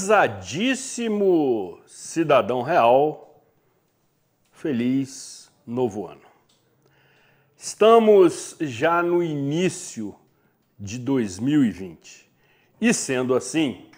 prezadíssimo cidadão real, feliz novo ano. Estamos já no início de 2020 e, sendo assim,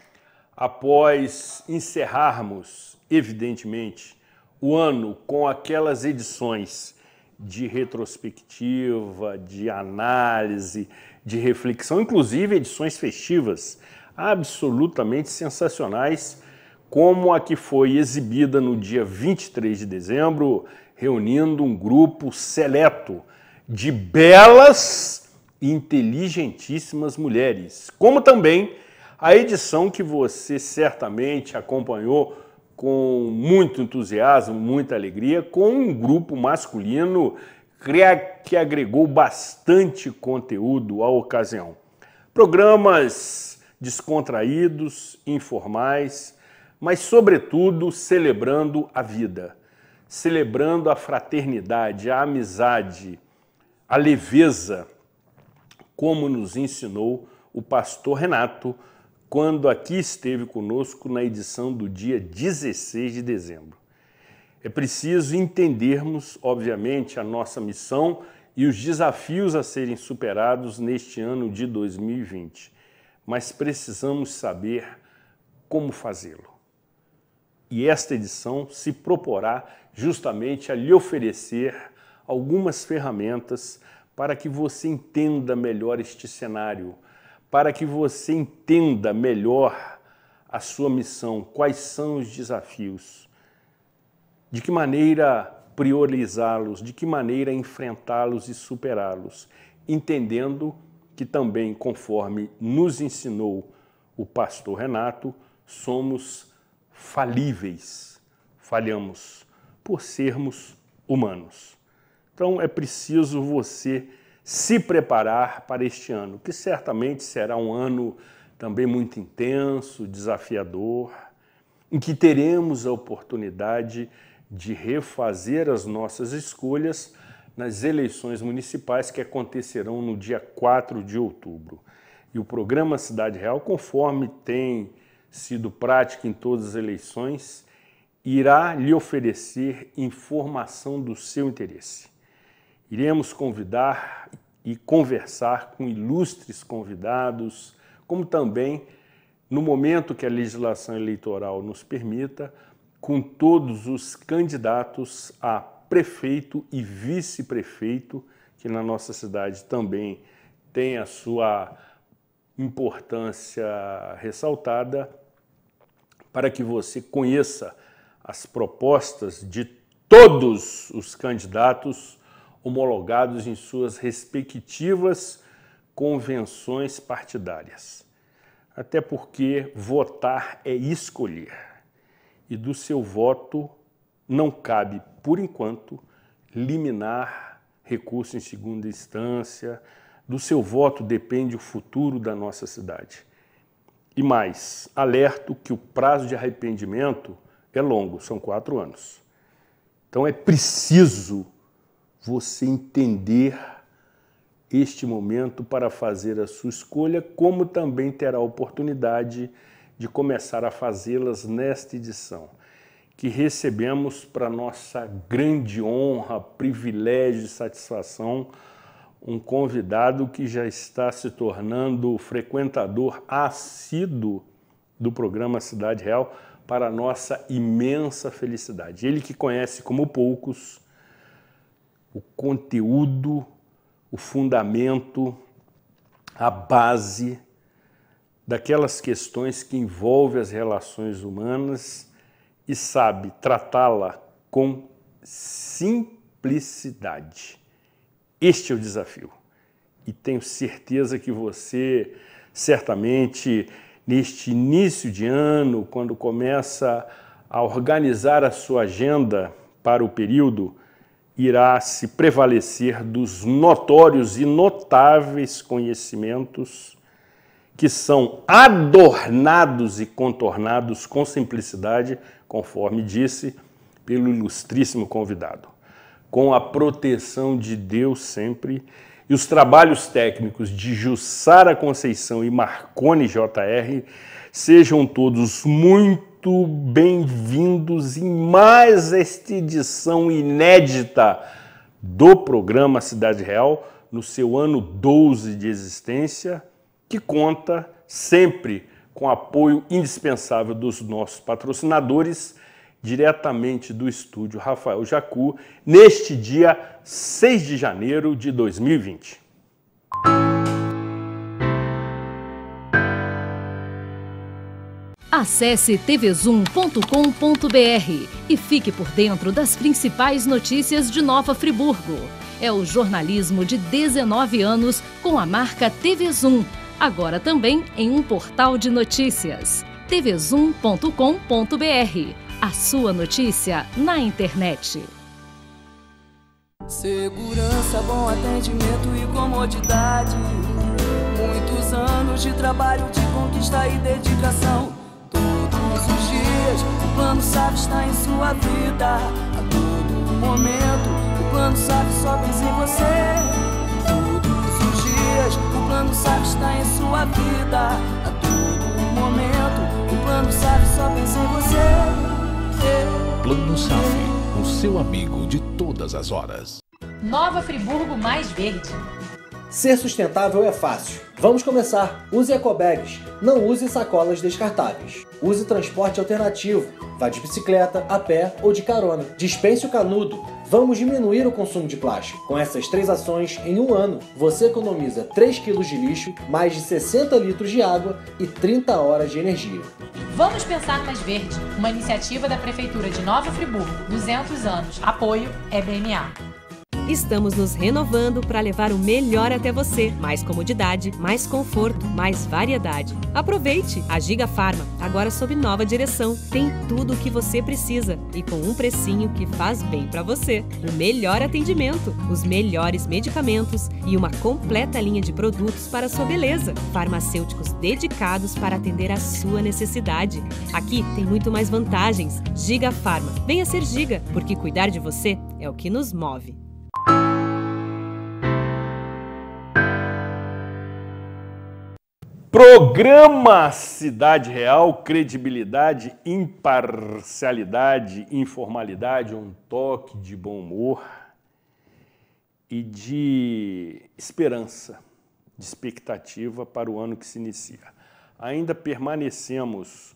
após encerrarmos, evidentemente, o ano com aquelas edições de retrospectiva, de análise, de reflexão, inclusive edições festivas absolutamente sensacionais, como a que foi exibida no dia 23 de dezembro, reunindo um grupo seleto de belas e inteligentíssimas mulheres, como também a edição que você certamente acompanhou com muito entusiasmo, muita alegria, com um grupo masculino que agregou bastante conteúdo à ocasião. Programas descontraídos, informais, mas, sobretudo, celebrando a vida, celebrando a fraternidade, a amizade, a leveza, como nos ensinou o pastor Renato quando aqui esteve conosco na edição do dia 16 de dezembro. É preciso entendermos, obviamente, a nossa missão e os desafios a serem superados neste ano de 2020 mas precisamos saber como fazê-lo. E esta edição se proporá justamente a lhe oferecer algumas ferramentas para que você entenda melhor este cenário, para que você entenda melhor a sua missão, quais são os desafios, de que maneira priorizá-los, de que maneira enfrentá-los e superá-los, entendendo que também, conforme nos ensinou o pastor Renato, somos falíveis, falhamos por sermos humanos. Então é preciso você se preparar para este ano, que certamente será um ano também muito intenso, desafiador, em que teremos a oportunidade de refazer as nossas escolhas nas eleições municipais que acontecerão no dia 4 de outubro. E o programa Cidade Real, conforme tem sido prática em todas as eleições, irá lhe oferecer informação do seu interesse. Iremos convidar e conversar com ilustres convidados, como também, no momento que a legislação eleitoral nos permita, com todos os candidatos a prefeito e vice-prefeito, que na nossa cidade também tem a sua importância ressaltada, para que você conheça as propostas de todos os candidatos homologados em suas respectivas convenções partidárias. Até porque votar é escolher e do seu voto não cabe, por enquanto, liminar recurso em segunda instância. Do seu voto depende o futuro da nossa cidade. E mais, alerto que o prazo de arrependimento é longo, são quatro anos. Então é preciso você entender este momento para fazer a sua escolha, como também terá a oportunidade de começar a fazê-las nesta edição que recebemos para nossa grande honra, privilégio e satisfação um convidado que já está se tornando frequentador assíduo do programa Cidade Real para nossa imensa felicidade. Ele que conhece como poucos o conteúdo, o fundamento, a base daquelas questões que envolvem as relações humanas e sabe tratá-la com simplicidade. Este é o desafio. E tenho certeza que você, certamente, neste início de ano, quando começa a organizar a sua agenda para o período, irá se prevalecer dos notórios e notáveis conhecimentos que são adornados e contornados com simplicidade conforme disse pelo ilustríssimo convidado. Com a proteção de Deus sempre e os trabalhos técnicos de Jussara Conceição e Marconi JR, sejam todos muito bem-vindos em mais esta edição inédita do programa Cidade Real, no seu ano 12 de existência, que conta sempre com apoio indispensável dos nossos patrocinadores, diretamente do estúdio Rafael Jacu, neste dia 6 de janeiro de 2020. Acesse tvzoom.com.br e fique por dentro das principais notícias de Nova Friburgo. É o jornalismo de 19 anos com a marca TV agora também em um portal de notícias. tvzoom.com.br A sua notícia na internet. Segurança, bom atendimento e comodidade. Muitos anos de trabalho, de conquista e dedicação. Todos os dias, o plano SAF está em sua vida. A todo momento, o plano SAF sobe em você plano sabe está em sua vida a todo momento. O plano sabe só pensa em você. plano sabe o seu amigo de todas as horas. Nova Friburgo mais verde. Ser sustentável é fácil. Vamos começar. Use ecobags. Não use sacolas descartáveis. Use transporte alternativo. Vá de bicicleta, a pé ou de carona. Dispense o canudo. Vamos diminuir o consumo de plástico. Com essas três ações, em um ano, você economiza 3 kg de lixo, mais de 60 litros de água e 30 horas de energia. Vamos pensar mais verde, uma iniciativa da Prefeitura de Nova Friburgo, 200 anos. Apoio é Estamos nos renovando para levar o melhor até você. Mais comodidade, mais conforto, mais variedade. Aproveite! A Giga Farma, agora sob nova direção, tem tudo o que você precisa e com um precinho que faz bem para você. O melhor atendimento, os melhores medicamentos e uma completa linha de produtos para sua beleza. Farmacêuticos dedicados para atender a sua necessidade. Aqui tem muito mais vantagens. Giga Farma. Venha ser Giga, porque cuidar de você é o que nos move. Programa Cidade Real, credibilidade, imparcialidade, informalidade, um toque de bom humor e de esperança, de expectativa para o ano que se inicia. Ainda permanecemos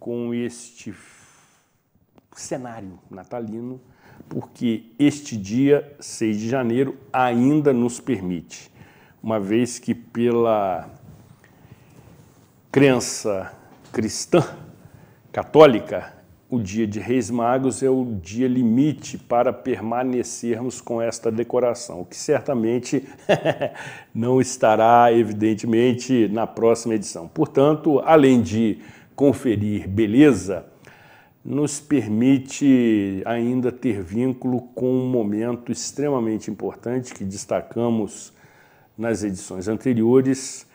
com este cenário natalino, porque este dia, 6 de janeiro, ainda nos permite, uma vez que pela crença cristã, católica, o dia de Reis Magos é o dia limite para permanecermos com esta decoração, que certamente não estará, evidentemente, na próxima edição. Portanto, além de conferir beleza, nos permite ainda ter vínculo com um momento extremamente importante que destacamos nas edições anteriores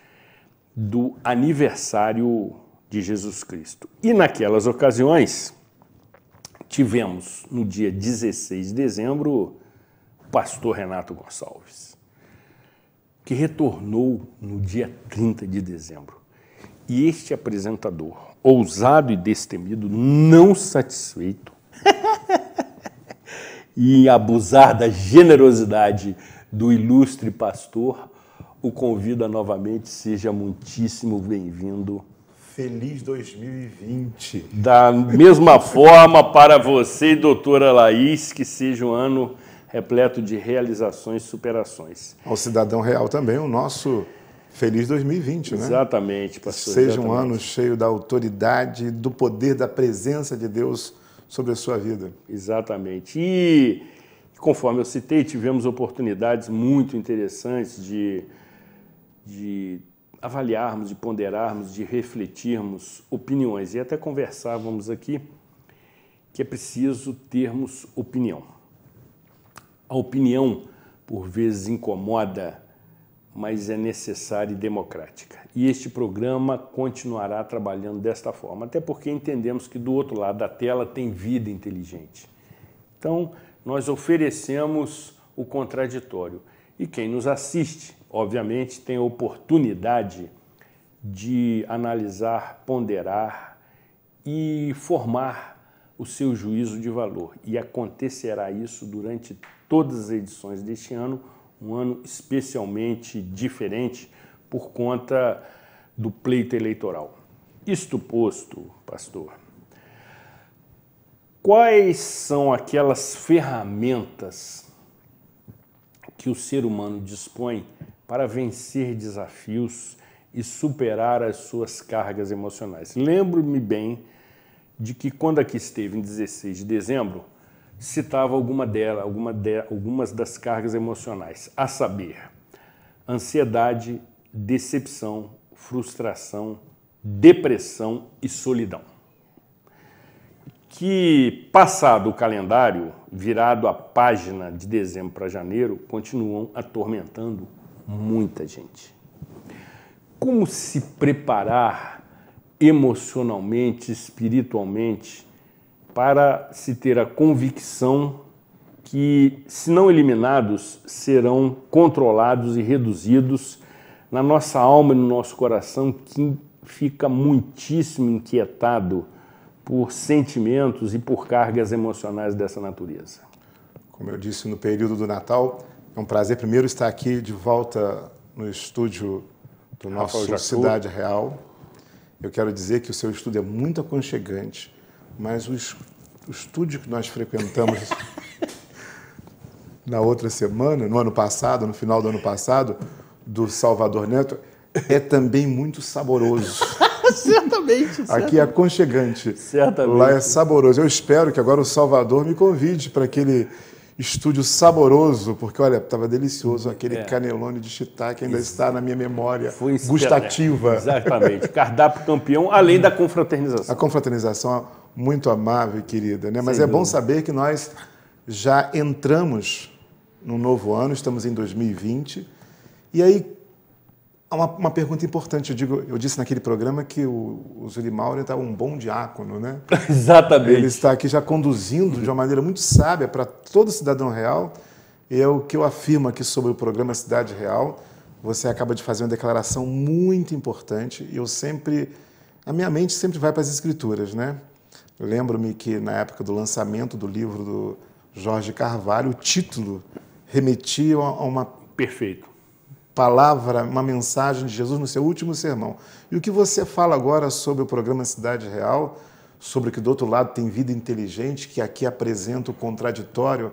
do aniversário de Jesus Cristo. E naquelas ocasiões, tivemos no dia 16 de dezembro o pastor Renato Gonçalves, que retornou no dia 30 de dezembro. E este apresentador, ousado e destemido, não satisfeito e abusar da generosidade do ilustre pastor, o convida novamente. Seja muitíssimo bem-vindo. Feliz 2020. Da mesma forma para você e doutora Laís, que seja um ano repleto de realizações e superações. Ao cidadão real também, o nosso feliz 2020, né? Exatamente, pastor. Seja exatamente. um ano cheio da autoridade, do poder da presença de Deus sobre a sua vida. Exatamente. E conforme eu citei, tivemos oportunidades muito interessantes de de avaliarmos, de ponderarmos, de refletirmos opiniões. E até conversávamos aqui que é preciso termos opinião. A opinião, por vezes, incomoda, mas é necessária e democrática. E este programa continuará trabalhando desta forma, até porque entendemos que do outro lado da tela tem vida inteligente. Então, nós oferecemos o contraditório e quem nos assiste, obviamente, tem a oportunidade de analisar, ponderar e formar o seu juízo de valor. E acontecerá isso durante todas as edições deste ano, um ano especialmente diferente por conta do pleito eleitoral. Isto posto, pastor, quais são aquelas ferramentas que o ser humano dispõe para vencer desafios e superar as suas cargas emocionais. Lembro-me bem de que quando aqui esteve em 16 de dezembro, citava alguma dela, alguma de, algumas das cargas emocionais, a saber, ansiedade, decepção, frustração, depressão e solidão que, passado o calendário, virado a página de dezembro para janeiro, continuam atormentando muita gente. Como se preparar emocionalmente, espiritualmente, para se ter a convicção que, se não eliminados, serão controlados e reduzidos na nossa alma e no nosso coração, que fica muitíssimo inquietado por sentimentos e por cargas emocionais dessa natureza. Como eu disse no período do Natal, é um prazer primeiro estar aqui de volta no estúdio do nosso Cidade Real. Eu quero dizer que o seu estúdio é muito aconchegante, mas o, estúdio que nós frequentamos na outra semana, no ano passado, no final do ano passado, do Salvador Neto, é também muito saboroso. certamente, certamente. Aqui é aconchegante. Certamente. Lá é saboroso. Eu espero que agora o Salvador me convide para aquele estúdio saboroso, porque olha, estava delicioso aquele é. canelone de shiitake ainda Isso. está na minha memória Foi gustativa. Exatamente. Cardápio campeão, além da confraternização. A confraternização é muito amável e querida, né? Mas Sem é dúvida. bom saber que nós já entramos no novo ano, estamos em 2020. E aí uma, uma, pergunta importante. Eu, digo, eu disse naquele programa que o, o Zuri Mauro está um bom diácono, né? Exatamente. Ele está aqui já conduzindo de uma maneira muito sábia para todo cidadão real. E é o que eu afirmo aqui sobre o programa Cidade Real. Você acaba de fazer uma declaração muito importante. E eu sempre. A minha mente sempre vai para as escrituras, né? Lembro-me que na época do lançamento do livro do Jorge Carvalho, o título remetia a uma. Perfeito palavra, uma mensagem de Jesus no seu último sermão. E o que você fala agora sobre o programa Cidade Real, sobre que do outro lado tem vida inteligente, que aqui apresenta o contraditório,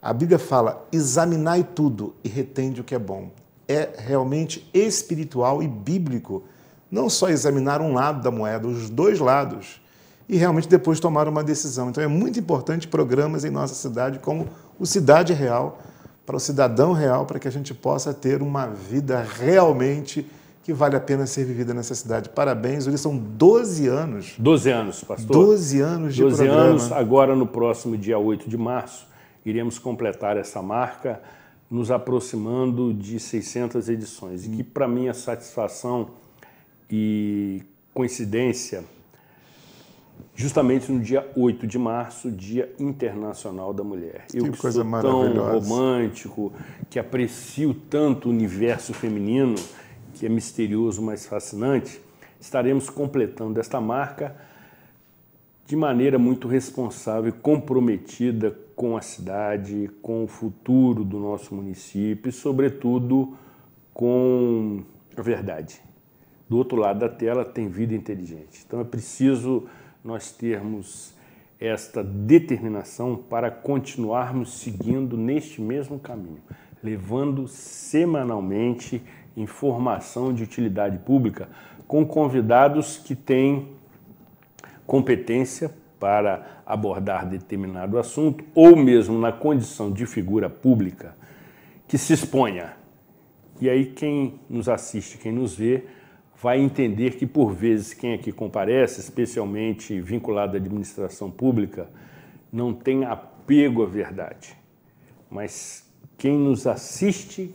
a Bíblia fala: examinai tudo e retende o que é bom. É realmente espiritual e bíblico não só examinar um lado da moeda, os dois lados, e realmente depois tomar uma decisão. Então é muito importante programas em nossa cidade como o Cidade Real para o cidadão real, para que a gente possa ter uma vida realmente que vale a pena ser vivida nessa cidade. Parabéns, Uri, são 12 anos. 12 anos, pastor. 12 anos de 12 programa. anos, agora no próximo dia 8 de março, iremos completar essa marca, nos aproximando de 600 edições. E que, para minha satisfação e coincidência, justamente no dia 8 de março, Dia Internacional da Mulher. Eu que, que coisa sou tão romântico, que aprecio tanto o universo feminino, que é misterioso, mas fascinante, estaremos completando esta marca de maneira muito responsável e comprometida com a cidade, com o futuro do nosso município e, sobretudo, com a verdade. Do outro lado da tela tem vida inteligente. Então é preciso nós termos esta determinação para continuarmos seguindo neste mesmo caminho, levando semanalmente informação de utilidade pública com convidados que têm competência para abordar determinado assunto ou mesmo na condição de figura pública que se exponha. E aí quem nos assiste, quem nos vê, vai entender que, por vezes, quem aqui comparece, especialmente vinculado à administração pública, não tem apego à verdade. Mas quem nos assiste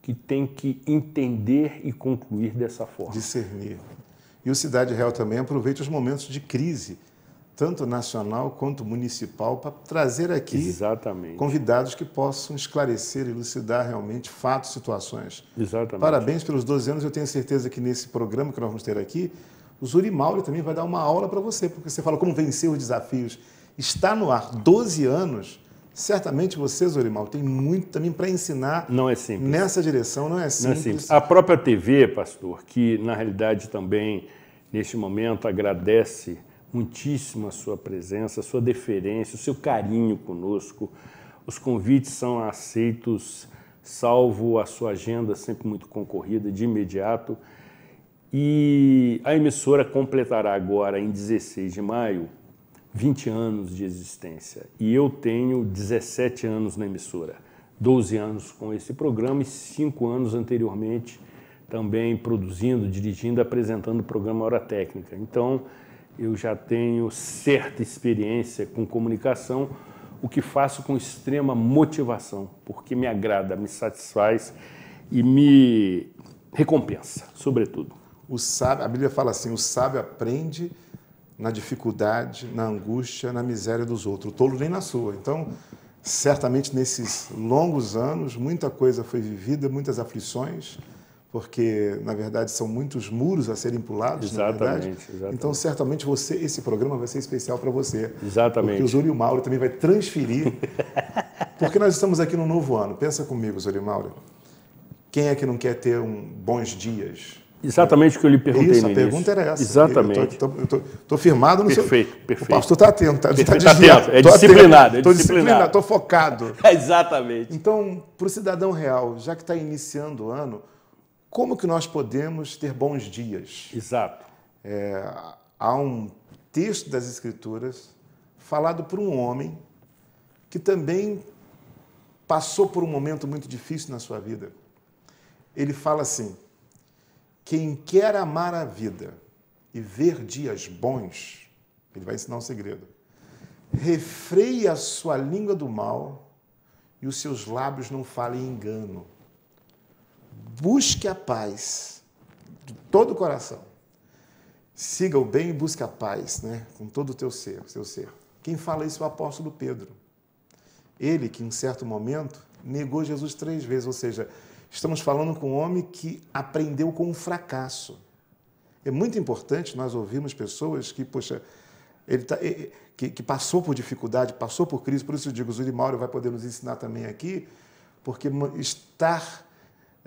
que tem que entender e concluir dessa forma. Discernir. E o Cidade Real também aproveita os momentos de crise tanto nacional quanto municipal, para trazer aqui Exatamente. convidados que possam esclarecer, elucidar realmente fatos, situações. Exatamente. Parabéns pelos 12 anos. Eu tenho certeza que nesse programa que nós vamos ter aqui, o Zuri Mauro também vai dar uma aula para você, porque você fala como vencer os desafios. Está no ar 12 anos. Certamente você, Zurimal, tem muito também para ensinar não é simples. nessa direção, não é simples. Não é simples. A própria TV, pastor, que na realidade também, neste momento, agradece muitíssimo a sua presença, a sua deferência, o seu carinho conosco. Os convites são aceitos, salvo a sua agenda sempre muito concorrida, de imediato. E a emissora completará agora, em 16 de maio, 20 anos de existência. E eu tenho 17 anos na emissora, 12 anos com esse programa e 5 anos anteriormente também produzindo, dirigindo, apresentando o programa Hora Técnica. Então, eu já tenho certa experiência com comunicação, o que faço com extrema motivação, porque me agrada, me satisfaz e me recompensa, sobretudo. O sábio, a Bíblia fala assim: o sábio aprende na dificuldade, na angústia, na miséria dos outros. O tolo nem na sua. Então, certamente nesses longos anos, muita coisa foi vivida, muitas aflições, porque na verdade são muitos muros a serem pulados, exatamente, exatamente. Então certamente você esse programa vai ser especial para você. Exatamente. Porque o Zuri Mauro também vai transferir. porque nós estamos aqui no novo ano. Pensa comigo, Zuri Mauro. Quem é que não quer ter um bons dias? Exatamente o que eu lhe perguntei Isso, a pergunta era essa. Exatamente. Estou firmado no perfeito, seu... Perfeito, O pastor está atento, está tá, tá, tá desviado. é disciplinado. Estou é disciplinado, estou focado. exatamente. Então, para o cidadão real, já que está iniciando o ano, como que nós podemos ter bons dias? Exato. É, há um texto das Escrituras falado por um homem que também passou por um momento muito difícil na sua vida. Ele fala assim: quem quer amar a vida e ver dias bons, ele vai ensinar um segredo. refreie a sua língua do mal e os seus lábios não falem engano busque a paz de todo o coração. Siga o bem e busque a paz, né? com todo o teu ser, seu ser. Quem fala isso é o apóstolo Pedro. Ele que, em certo momento, negou Jesus três vezes, ou seja, estamos falando com um homem que aprendeu com um fracasso. É muito importante nós ouvirmos pessoas que, poxa, ele tá, que, que, passou por dificuldade, passou por crise, por isso eu digo, o Zuri Mauro vai poder nos ensinar também aqui, porque estar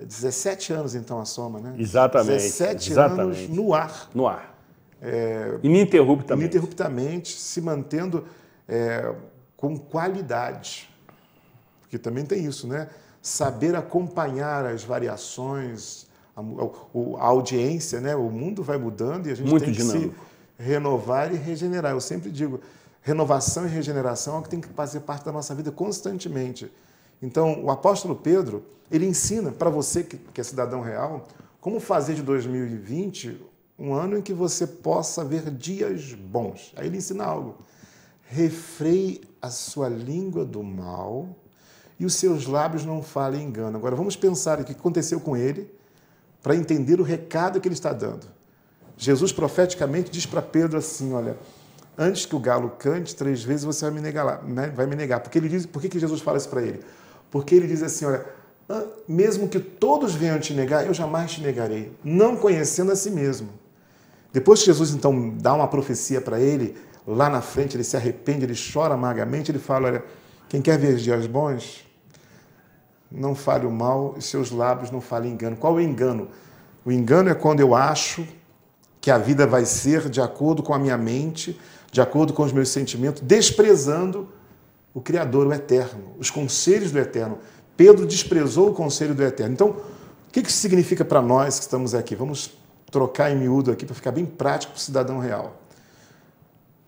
17 é anos, então, a soma, né? Exatamente. 17 exatamente. anos no ar. No ar. É, ininterruptamente. Ininterruptamente, se mantendo é, com qualidade. Porque também tem isso, né? Saber acompanhar as variações, a, a, a audiência, né? O mundo vai mudando e a gente Muito tem dinâmico. que se renovar e regenerar. Eu sempre digo, renovação e regeneração é o que tem que fazer parte da nossa vida constantemente. Então, o apóstolo Pedro, ele ensina para você que é cidadão real, como fazer de 2020 um ano em que você possa ver dias bons. Aí ele ensina algo. Refreie a sua língua do mal e os seus lábios não falem engano. Agora vamos pensar o que aconteceu com ele para entender o recado que ele está dando. Jesus profeticamente diz para Pedro assim: Olha, antes que o galo cante três vezes, você vai me negar, né? vai me negar. Porque ele diz, por que, que Jesus fala isso para ele? Porque ele diz assim: olha, mesmo que todos venham te negar, eu jamais te negarei, não conhecendo a si mesmo. Depois que Jesus então dá uma profecia para ele, lá na frente ele se arrepende, ele chora amargamente, ele fala: olha, quem quer ver dias bons, não fale o mal e seus lábios não falem engano. Qual é o engano? O engano é quando eu acho que a vida vai ser de acordo com a minha mente, de acordo com os meus sentimentos, desprezando o Criador, o Eterno, os conselhos do Eterno. Pedro desprezou o conselho do Eterno. Então, o que isso significa para nós que estamos aqui? Vamos trocar em miúdo aqui para ficar bem prático para o cidadão real.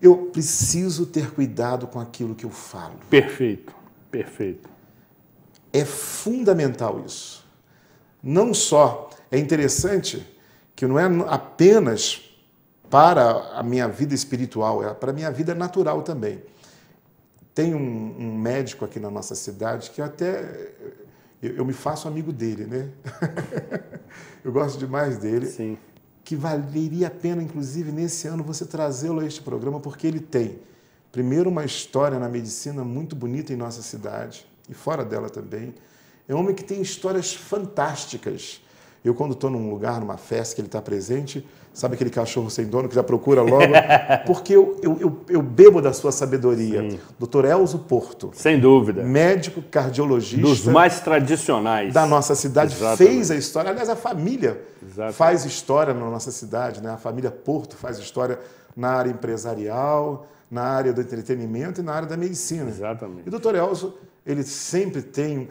Eu preciso ter cuidado com aquilo que eu falo. Perfeito, perfeito. É fundamental isso. Não só é interessante que não é apenas para a minha vida espiritual, é para a minha vida natural também. Tem um, um médico aqui na nossa cidade que eu até eu, eu me faço amigo dele, né? eu gosto demais dele. Sim. Que valeria a pena, inclusive, nesse ano, você trazê-lo a este programa, porque ele tem, primeiro, uma história na medicina muito bonita em nossa cidade e fora dela também. É um homem que tem histórias fantásticas. Eu, quando estou num lugar, numa festa que ele está presente, Sabe aquele cachorro sem dono que já procura logo? Porque eu, eu, eu, eu bebo da sua sabedoria. Sim. Dr. Elzo Porto. Sem dúvida. Médico cardiologista. Dos mais tradicionais. Da nossa cidade. Exatamente. Fez a história. Aliás, a família Exatamente. faz história na nossa cidade. Né? A família Porto faz história na área empresarial, na área do entretenimento e na área da medicina. Exatamente. E o Dr. Elzo, ele sempre tem.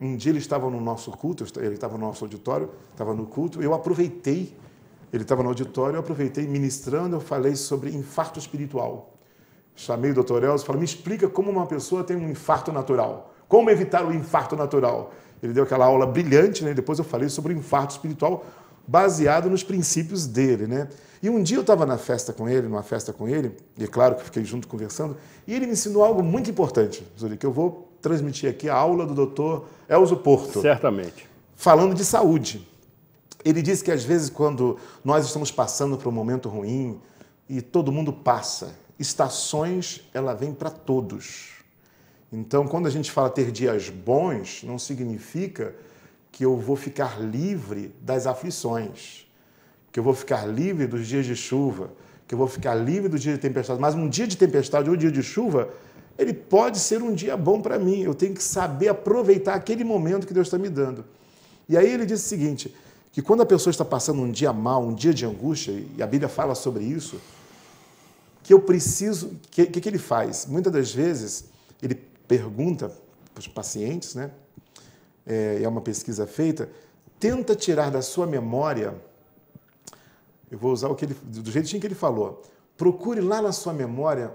um dia ele estava no nosso culto, ele estava no nosso auditório, estava no culto, eu aproveitei ele estava no auditório, eu aproveitei ministrando, eu falei sobre infarto espiritual. Chamei o doutor Elcio e falei, me explica como uma pessoa tem um infarto natural. Como evitar o infarto natural? Ele deu aquela aula brilhante, né? depois eu falei sobre o infarto espiritual, baseado nos princípios dele, né? E um dia eu estava na festa com ele, numa festa com ele, e é claro que fiquei junto conversando, e ele me ensinou algo muito importante, que eu vou transmitir aqui a aula do doutor Elzo Porto. Certamente. Falando de saúde. Ele diz que às vezes, quando nós estamos passando por um momento ruim, e todo mundo passa, estações ela vem para todos. Então, quando a gente fala ter dias bons, não significa que eu vou ficar livre das aflições, que eu vou ficar livre dos dias de chuva, que eu vou ficar livre do dia de tempestade. Mas um dia de tempestade ou um dia de chuva, ele pode ser um dia bom para mim. Eu tenho que saber aproveitar aquele momento que Deus está me dando. E aí ele diz o seguinte: que quando a pessoa está passando um dia mal, um dia de angústia, e a Bíblia fala sobre isso, que eu preciso, que, que, que ele faz? Muitas das vezes ele pergunta para os pacientes, né? É, é uma pesquisa feita, tenta tirar da sua memória, eu vou usar o que ele, do jeitinho que ele falou, procure lá na sua memória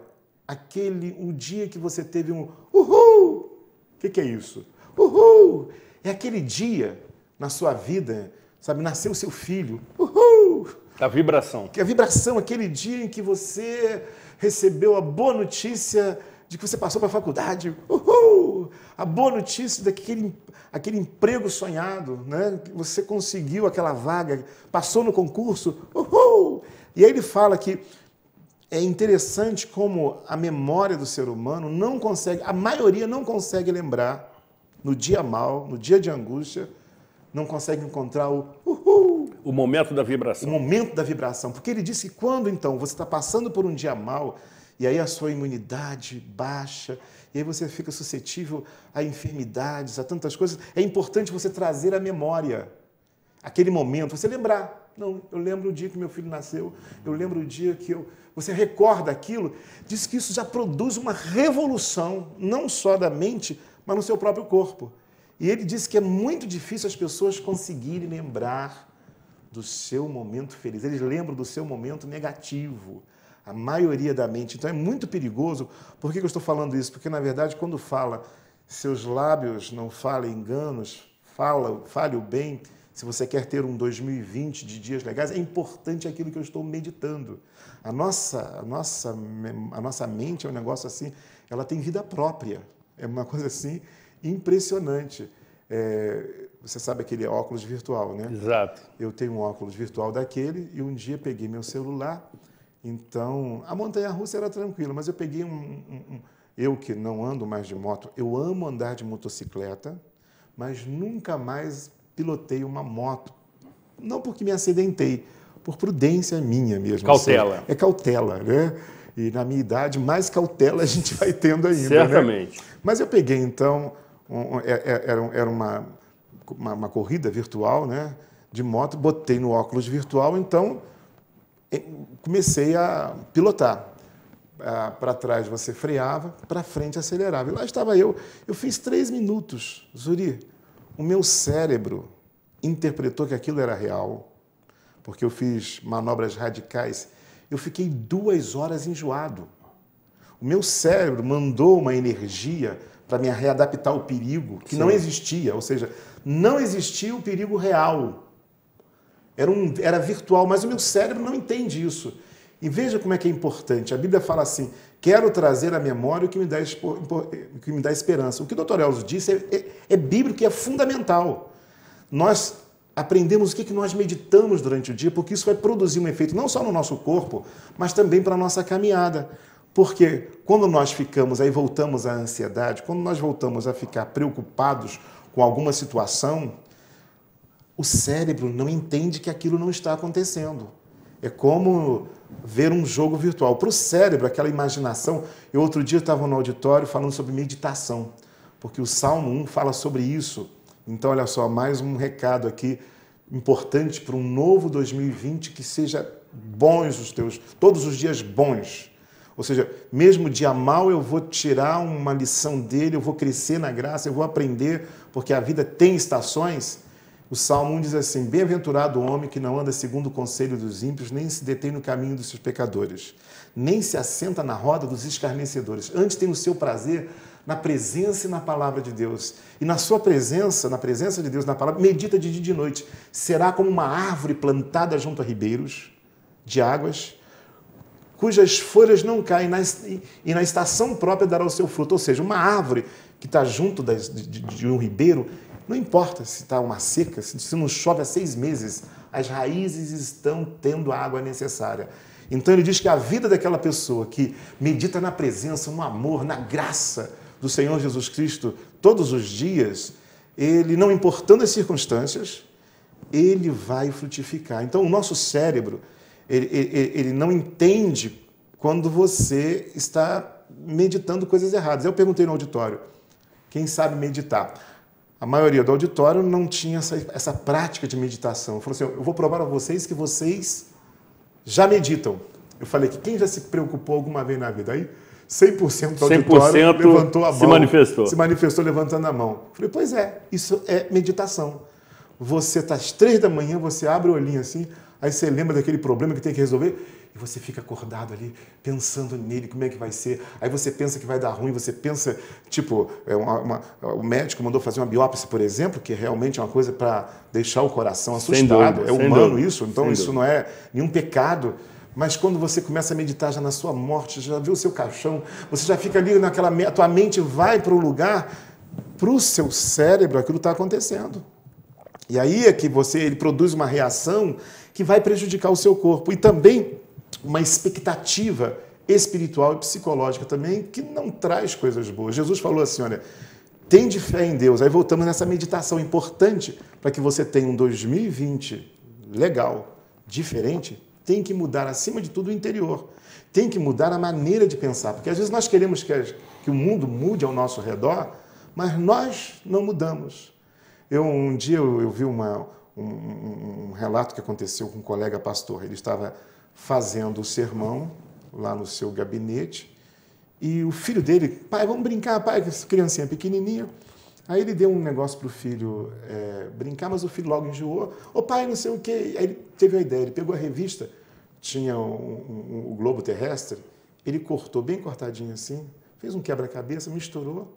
aquele um dia que você teve um uhul, o que, que é isso? Uhul! É aquele dia na sua vida Sabe, nasceu seu filho. Uhul! A vibração. Que a vibração, aquele dia em que você recebeu a boa notícia de que você passou para a faculdade. Uhul! A boa notícia daquele aquele emprego sonhado, né? Que você conseguiu aquela vaga, passou no concurso. Uhul! E aí ele fala que é interessante como a memória do ser humano não consegue, a maioria não consegue lembrar no dia mal, no dia de angústia, não consegue encontrar o uhul. O momento da vibração. O momento da vibração. Porque ele disse que quando então você está passando por um dia mal, e aí a sua imunidade baixa, e aí você fica suscetível a enfermidades, a tantas coisas, é importante você trazer à memória aquele momento, você lembrar. Não, eu lembro o dia que meu filho nasceu, eu lembro o dia que eu. Você recorda aquilo, diz que isso já produz uma revolução, não só da mente, mas no seu próprio corpo. E ele disse que é muito difícil as pessoas conseguirem lembrar do seu momento feliz. Eles lembram do seu momento negativo, a maioria da mente. Então é muito perigoso. Por que eu estou falando isso? Porque, na verdade, quando fala seus lábios não falem enganos, fala, fale o bem. Se você quer ter um 2020 de dias legais, é importante aquilo que eu estou meditando. A nossa, a nossa, a nossa mente é um negócio assim, ela tem vida própria. É uma coisa assim impressionante. É, você sabe aquele óculos virtual, né? Exato. Eu tenho um óculos virtual daquele e um dia peguei meu celular. Então, a montanha-russa era tranquila, mas eu peguei um, um, um... Eu que não ando mais de moto, eu amo andar de motocicleta, mas nunca mais pilotei uma moto. Não porque me acidentei, por prudência minha mesmo. Cautela. Assim. É cautela, né? E na minha idade, mais cautela a gente vai tendo ainda. Né? Certamente. Né? Mas eu peguei então é, é, era uma, uma, uma corrida virtual, né? De moto, botei no óculos virtual, então comecei a pilotar. Ah, para trás você freava, para frente acelerava. E lá estava eu. Eu fiz três minutos, Zuri. O meu cérebro interpretou que aquilo era real, porque eu fiz manobras radicais. Eu fiquei duas horas enjoado. O meu cérebro mandou uma energia para me readaptar ao perigo que Sim. não existia, ou seja, não existia o perigo real. Era, um, era virtual, mas o meu cérebro não entende isso. E veja como é que é importante. A Bíblia fala assim: quero trazer à memória o que me dá, que me dá esperança. O que o doutor Elzo disse é, é, é bíblico e é fundamental. Nós aprendemos o que, que nós meditamos durante o dia, porque isso vai produzir um efeito não só no nosso corpo, mas também para a nossa caminhada. Porque quando nós ficamos, aí voltamos à ansiedade, quando nós voltamos a ficar preocupados com alguma situação, o cérebro não entende que aquilo não está acontecendo. É como ver um jogo virtual. Para o cérebro, aquela imaginação. Eu outro dia estava no auditório falando sobre meditação, porque o Salmo 1 fala sobre isso. Então, olha só, mais um recado aqui importante para um novo 2020 que seja bons os teus, todos os dias bons ou seja, mesmo dia mal eu vou tirar uma lição dele, eu vou crescer na graça, eu vou aprender, porque a vida tem estações. O Salmo 1 diz assim: Bem-aventurado o homem que não anda segundo o conselho dos ímpios, nem se detém no caminho dos seus pecadores, nem se assenta na roda dos escarnecedores. Antes tem o seu prazer na presença e na palavra de Deus. E na sua presença, na presença de Deus, na palavra, medita de dia e de noite. Será como uma árvore plantada junto a ribeiros de águas cujas folhas não caem e na estação própria dará o seu fruto. Ou seja, uma árvore que está junto de, um ribeiro, não importa se está uma seca, se não chove há seis meses, as raízes estão tendo a água necessária. Então ele diz que a vida daquela pessoa que medita na presença, no amor, na graça do Senhor Jesus Cristo todos os dias, ele, não importando as circunstâncias, ele vai frutificar. Então o nosso cérebro ele, ele, ele não entende quando você está meditando coisas erradas. Eu perguntei no auditório, quem sabe meditar? A maioria do auditório não tinha essa, essa prática de meditação. Falou assim, eu vou provar a vocês que vocês já meditam. Eu falei que quem já se preocupou alguma vez na vida aí, 100% do auditório 100% levantou a mão. Se manifestou. Se manifestou levantando a mão. Falei, pois é, isso é meditação. Você está às três da manhã, você abre o olhinho assim, Aí você lembra daquele problema que tem que resolver e você fica acordado ali, pensando nele, como é que vai ser. Aí você pensa que vai dar ruim, você pensa, tipo, é uma, uma, o médico mandou fazer uma biópsia, por exemplo, que realmente é uma coisa para deixar o coração assustado. Dúvida, é humano dúvida, isso, então isso dúvida. não é nenhum pecado. Mas quando você começa a meditar já na sua morte, já viu o seu caixão, você já fica ali naquela. A tua mente vai para o lugar, para o seu cérebro, aquilo está acontecendo. E aí é que você, ele produz uma reação que vai prejudicar o seu corpo e também uma expectativa espiritual e psicológica também que não traz coisas boas. Jesus falou assim, olha, tem de fé em Deus. Aí voltamos nessa meditação importante para que você tenha um 2020 legal, diferente, tem que mudar acima de tudo o interior. Tem que mudar a maneira de pensar, porque às vezes nós queremos que, as, que o mundo mude ao nosso redor, mas nós não mudamos. Eu um dia eu, eu vi uma um, um, um relato que aconteceu com um colega pastor. Ele estava fazendo o sermão lá no seu gabinete e o filho dele, pai, vamos brincar, pai, criancinha pequenininha. Aí ele deu um negócio para o filho é, brincar, mas o filho logo enjoou. Ô pai, não sei o quê. Aí ele teve a ideia, ele pegou a revista, tinha um, um, o globo terrestre, ele cortou bem cortadinho assim, fez um quebra cabeça misturou,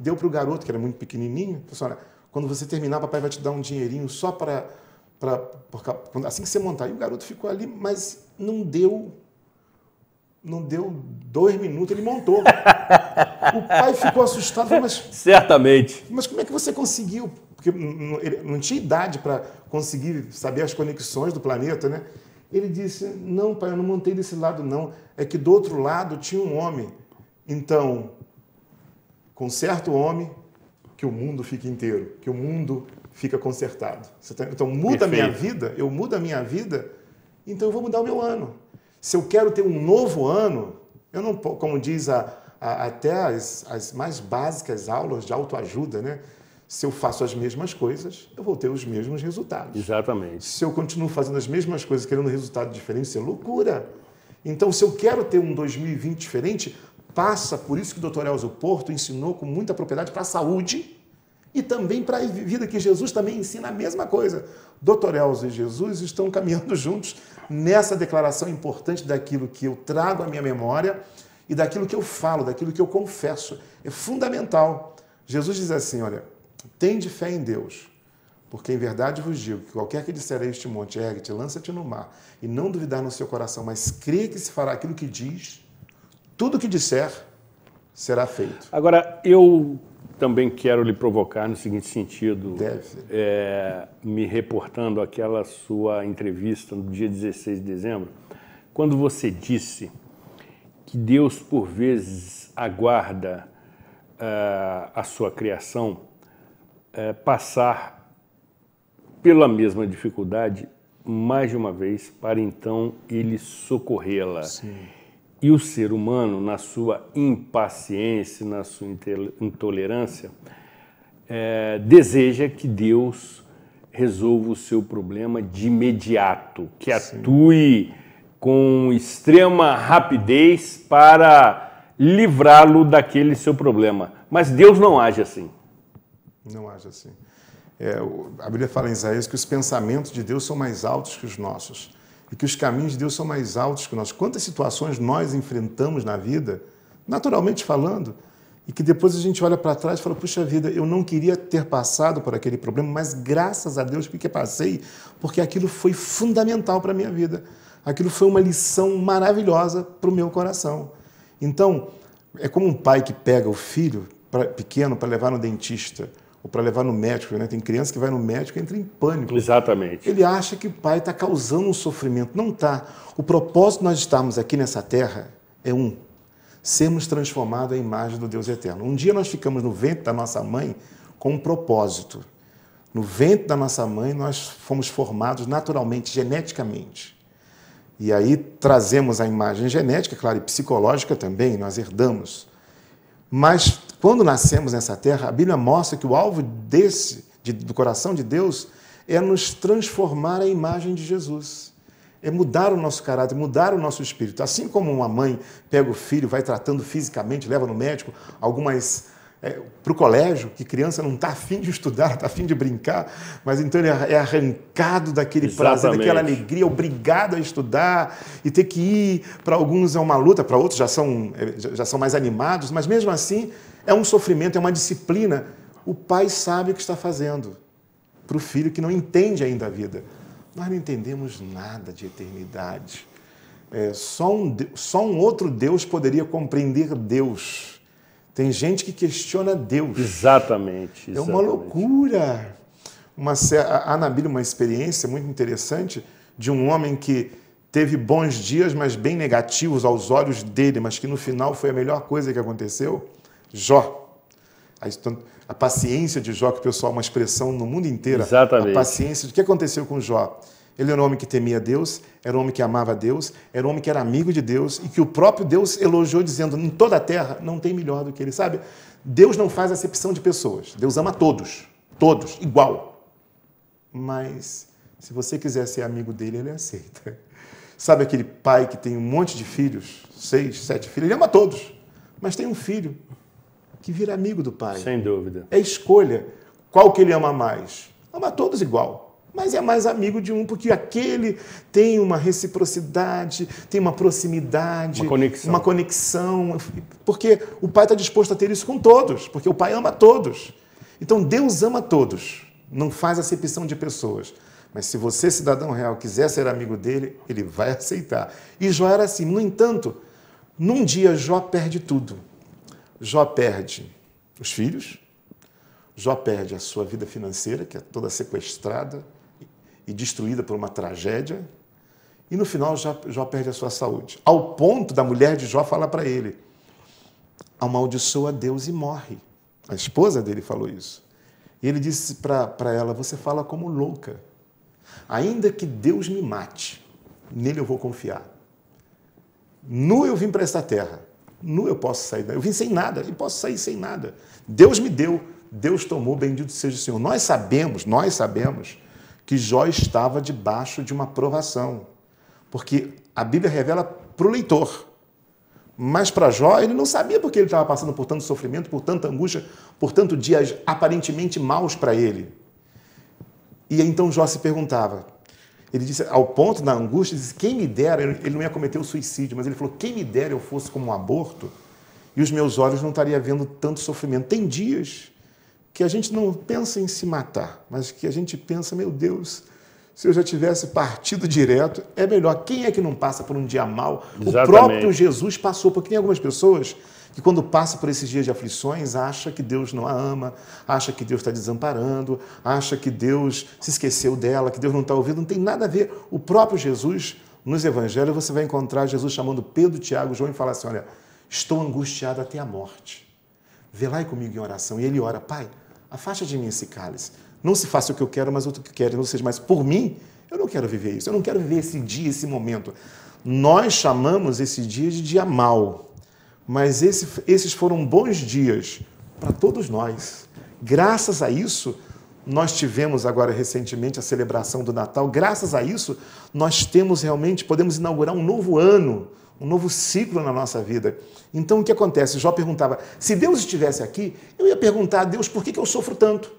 deu para o garoto, que era muito pequenininho, falou assim, quando você terminar, papai vai te dar um dinheirinho só para. Assim que você montar. E o garoto ficou ali, mas não deu. Não deu dois minutos, ele montou. o pai ficou assustado. Mas, Certamente. Mas como é que você conseguiu? Porque não tinha idade para conseguir saber as conexões do planeta, né? Ele disse: Não, pai, eu não montei desse lado, não. É que do outro lado tinha um homem. Então, conserta o homem, que o mundo fique inteiro, que o mundo fica consertado. Tá- então muda Perfeito. minha vida, eu mudo a minha vida, então eu vou mudar o meu ano. Se eu quero ter um novo ano, eu não, como diz a, a, até as, as mais básicas aulas de autoajuda, né? Se eu faço as mesmas coisas, eu vou ter os mesmos resultados. Exatamente. Se eu continuo fazendo as mesmas coisas, querendo um resultado diferente, isso é loucura. Então, se eu quero ter um 2020 diferente, passa, por isso que o doutor Elzo Porto ensinou com muita propriedade para a saúde e também para a vida, que Jesus também ensina a mesma coisa. Doutor Elzo e Jesus estão caminhando juntos nessa declaração importante daquilo que eu trago à minha memória e daquilo que eu falo, daquilo que eu confesso. É fundamental. Jesus diz assim: olha, tende fé em Deus. Porque em verdade vos digo que qualquer que disser a este monte, ergue-te, lança-te no mar, e não duvidar no seu coração, mas crê que se fará aquilo que diz, tudo que disser será feito. Agora, eu também quero lhe provocar no seguinte sentido, é, me reportando àquela sua entrevista no dia 16 de dezembro, quando você disse que Deus, por vezes, aguarda uh, a sua criação uh, passar pela mesma dificuldade mais de uma vez para então ele socorrê-la. Sim. E o ser humano, na sua impaciência, na sua intolerância, é, deseja que Deus resolva o seu problema de imediato, que Sim. atue com extrema rapidez para livrá-lo daquele seu problema. Mas Deus não age assim. Não age assim. É, a Bíblia fala em Isaías que os pensamentos de Deus são mais altos que os nossos e que os caminhos de Deus são mais altos que nós. Quantas situações nós enfrentamos na vida, naturalmente falando, e que depois a gente olha para trás e fala: puxa vida, eu não queria ter passado por aquele problema, mas graças a Deus porque passei, porque aquilo foi fundamental para a minha vida. Aquilo foi uma lição maravilhosa para o meu coração. Então, é como um pai que pega o filho pra, pequeno para levar no dentista ou para levar no médico, né? Tem criança que vai no médico e entra em pânico. Exatamente. Ele acha que o pai está causando um sofrimento. Não está. O propósito de nós estarmos aqui nessa terra é um: sermos transformados à imagem do Deus eterno. Um dia nós ficamos no ventre da nossa mãe com um propósito. No ventre da nossa mãe nós fomos formados naturalmente, geneticamente. E aí trazemos a imagem genética, claro, e psicológica também, nós herdamos. Mas quando nascemos nessa terra, a Bíblia mostra que o alvo desse, de, do coração de Deus, é nos transformar à imagem de Jesus. É mudar o nosso caráter, mudar o nosso espírito. Assim como uma mãe pega o filho, vai tratando fisicamente, leva no médico, algumas é, para o colégio, que criança não está afim de estudar, está afim de brincar, mas então ele é arrancado daquele Exatamente. prazer, daquela alegria, obrigado a estudar e ter que ir. Para alguns é uma luta, para outros já são, é, já são mais animados, mas mesmo assim é um sofrimento, é uma disciplina. O pai sabe o que está fazendo para o filho que não entende ainda a vida. Nós não entendemos nada de eternidade. É, só, um, só um outro Deus poderia compreender Deus. Tem gente que questiona Deus. Exatamente. exatamente. É uma loucura. Uma, há na Bíblia uma experiência muito interessante de um homem que teve bons dias, mas bem negativos aos olhos dele, mas que no final foi a melhor coisa que aconteceu. Jó. A paciência de Jó, que o pessoal é uma expressão no mundo inteiro. Exatamente. A paciência. O que aconteceu com Jó? Ele era um homem que temia Deus, era um homem que amava Deus, era um homem que era amigo de Deus e que o próprio Deus elogiou, dizendo: em toda a terra não tem melhor do que ele. Sabe? Deus não faz acepção de pessoas. Deus ama todos, todos, igual. Mas se você quiser ser amigo dele, ele aceita. Sabe aquele pai que tem um monte de filhos, seis, sete filhos? Ele ama todos, mas tem um filho que vira amigo do pai. Sem dúvida. É escolha. Qual que ele ama mais? Ama todos igual, mas é mais amigo de um, porque aquele tem uma reciprocidade, tem uma proximidade, uma conexão. Uma conexão porque o pai está disposto a ter isso com todos, porque o pai ama todos. Então Deus ama todos, não faz acepção de pessoas. Mas se você, cidadão real, quiser ser amigo dele, ele vai aceitar. E Jó era assim. No entanto, num dia Jó perde tudo. Jó perde os filhos, Jó perde a sua vida financeira, que é toda sequestrada e destruída por uma tragédia, e no final Jó, Jó perde a sua saúde, ao ponto da mulher de Jó falar para ele: amaldiçoa Deus e morre. A esposa dele falou isso. E ele disse para ela: Você fala como louca. Ainda que Deus me mate, nele eu vou confiar. Nu eu vim para esta terra, nu eu posso sair. Eu vim sem nada e posso sair sem nada. Deus me deu, Deus tomou, bendito seja o Senhor. Nós sabemos, nós sabemos que Jó estava debaixo de uma provação, porque a Bíblia revela para o leitor. Mas para Jó, ele não sabia porque ele estava passando por tanto sofrimento, por tanta angústia, por tanto dias aparentemente maus para ele. E então Jó se perguntava: ele disse, ao ponto da angústia, disse, quem me dera, ele não ia cometer o suicídio, mas ele falou, quem me dera eu fosse como um aborto e os meus olhos não estariam vendo tanto sofrimento. Tem dias que a gente não pensa em se matar, mas que a gente pensa, meu Deus, se eu já tivesse partido direto, é melhor. Quem é que não passa por um dia mal? O próprio Jesus passou, porque tem algumas pessoas que quando passa por esses dias de aflições, acha que Deus não a ama, acha que Deus está desamparando, acha que Deus se esqueceu dela, que Deus não está ouvindo, não tem nada a ver. O próprio Jesus, nos evangelhos, você vai encontrar Jesus chamando Pedro, Tiago, João e fala assim: Olha, estou angustiado até a morte. Velai comigo em oração. E ele ora: Pai, afasta de mim esse cálice. Não se faça o que eu quero, mas outro que quero, não seja mais por mim. Eu não quero viver isso, eu não quero viver esse dia, esse momento. Nós chamamos esse dia de dia mau. Mas esse, esses foram bons dias para todos nós. Graças a isso, nós tivemos agora recentemente a celebração do Natal. Graças a isso, nós temos realmente, podemos inaugurar um novo ano, um novo ciclo na nossa vida. Então, o que acontece? Jó perguntava: se Deus estivesse aqui, eu ia perguntar a Deus por que, que eu sofro tanto.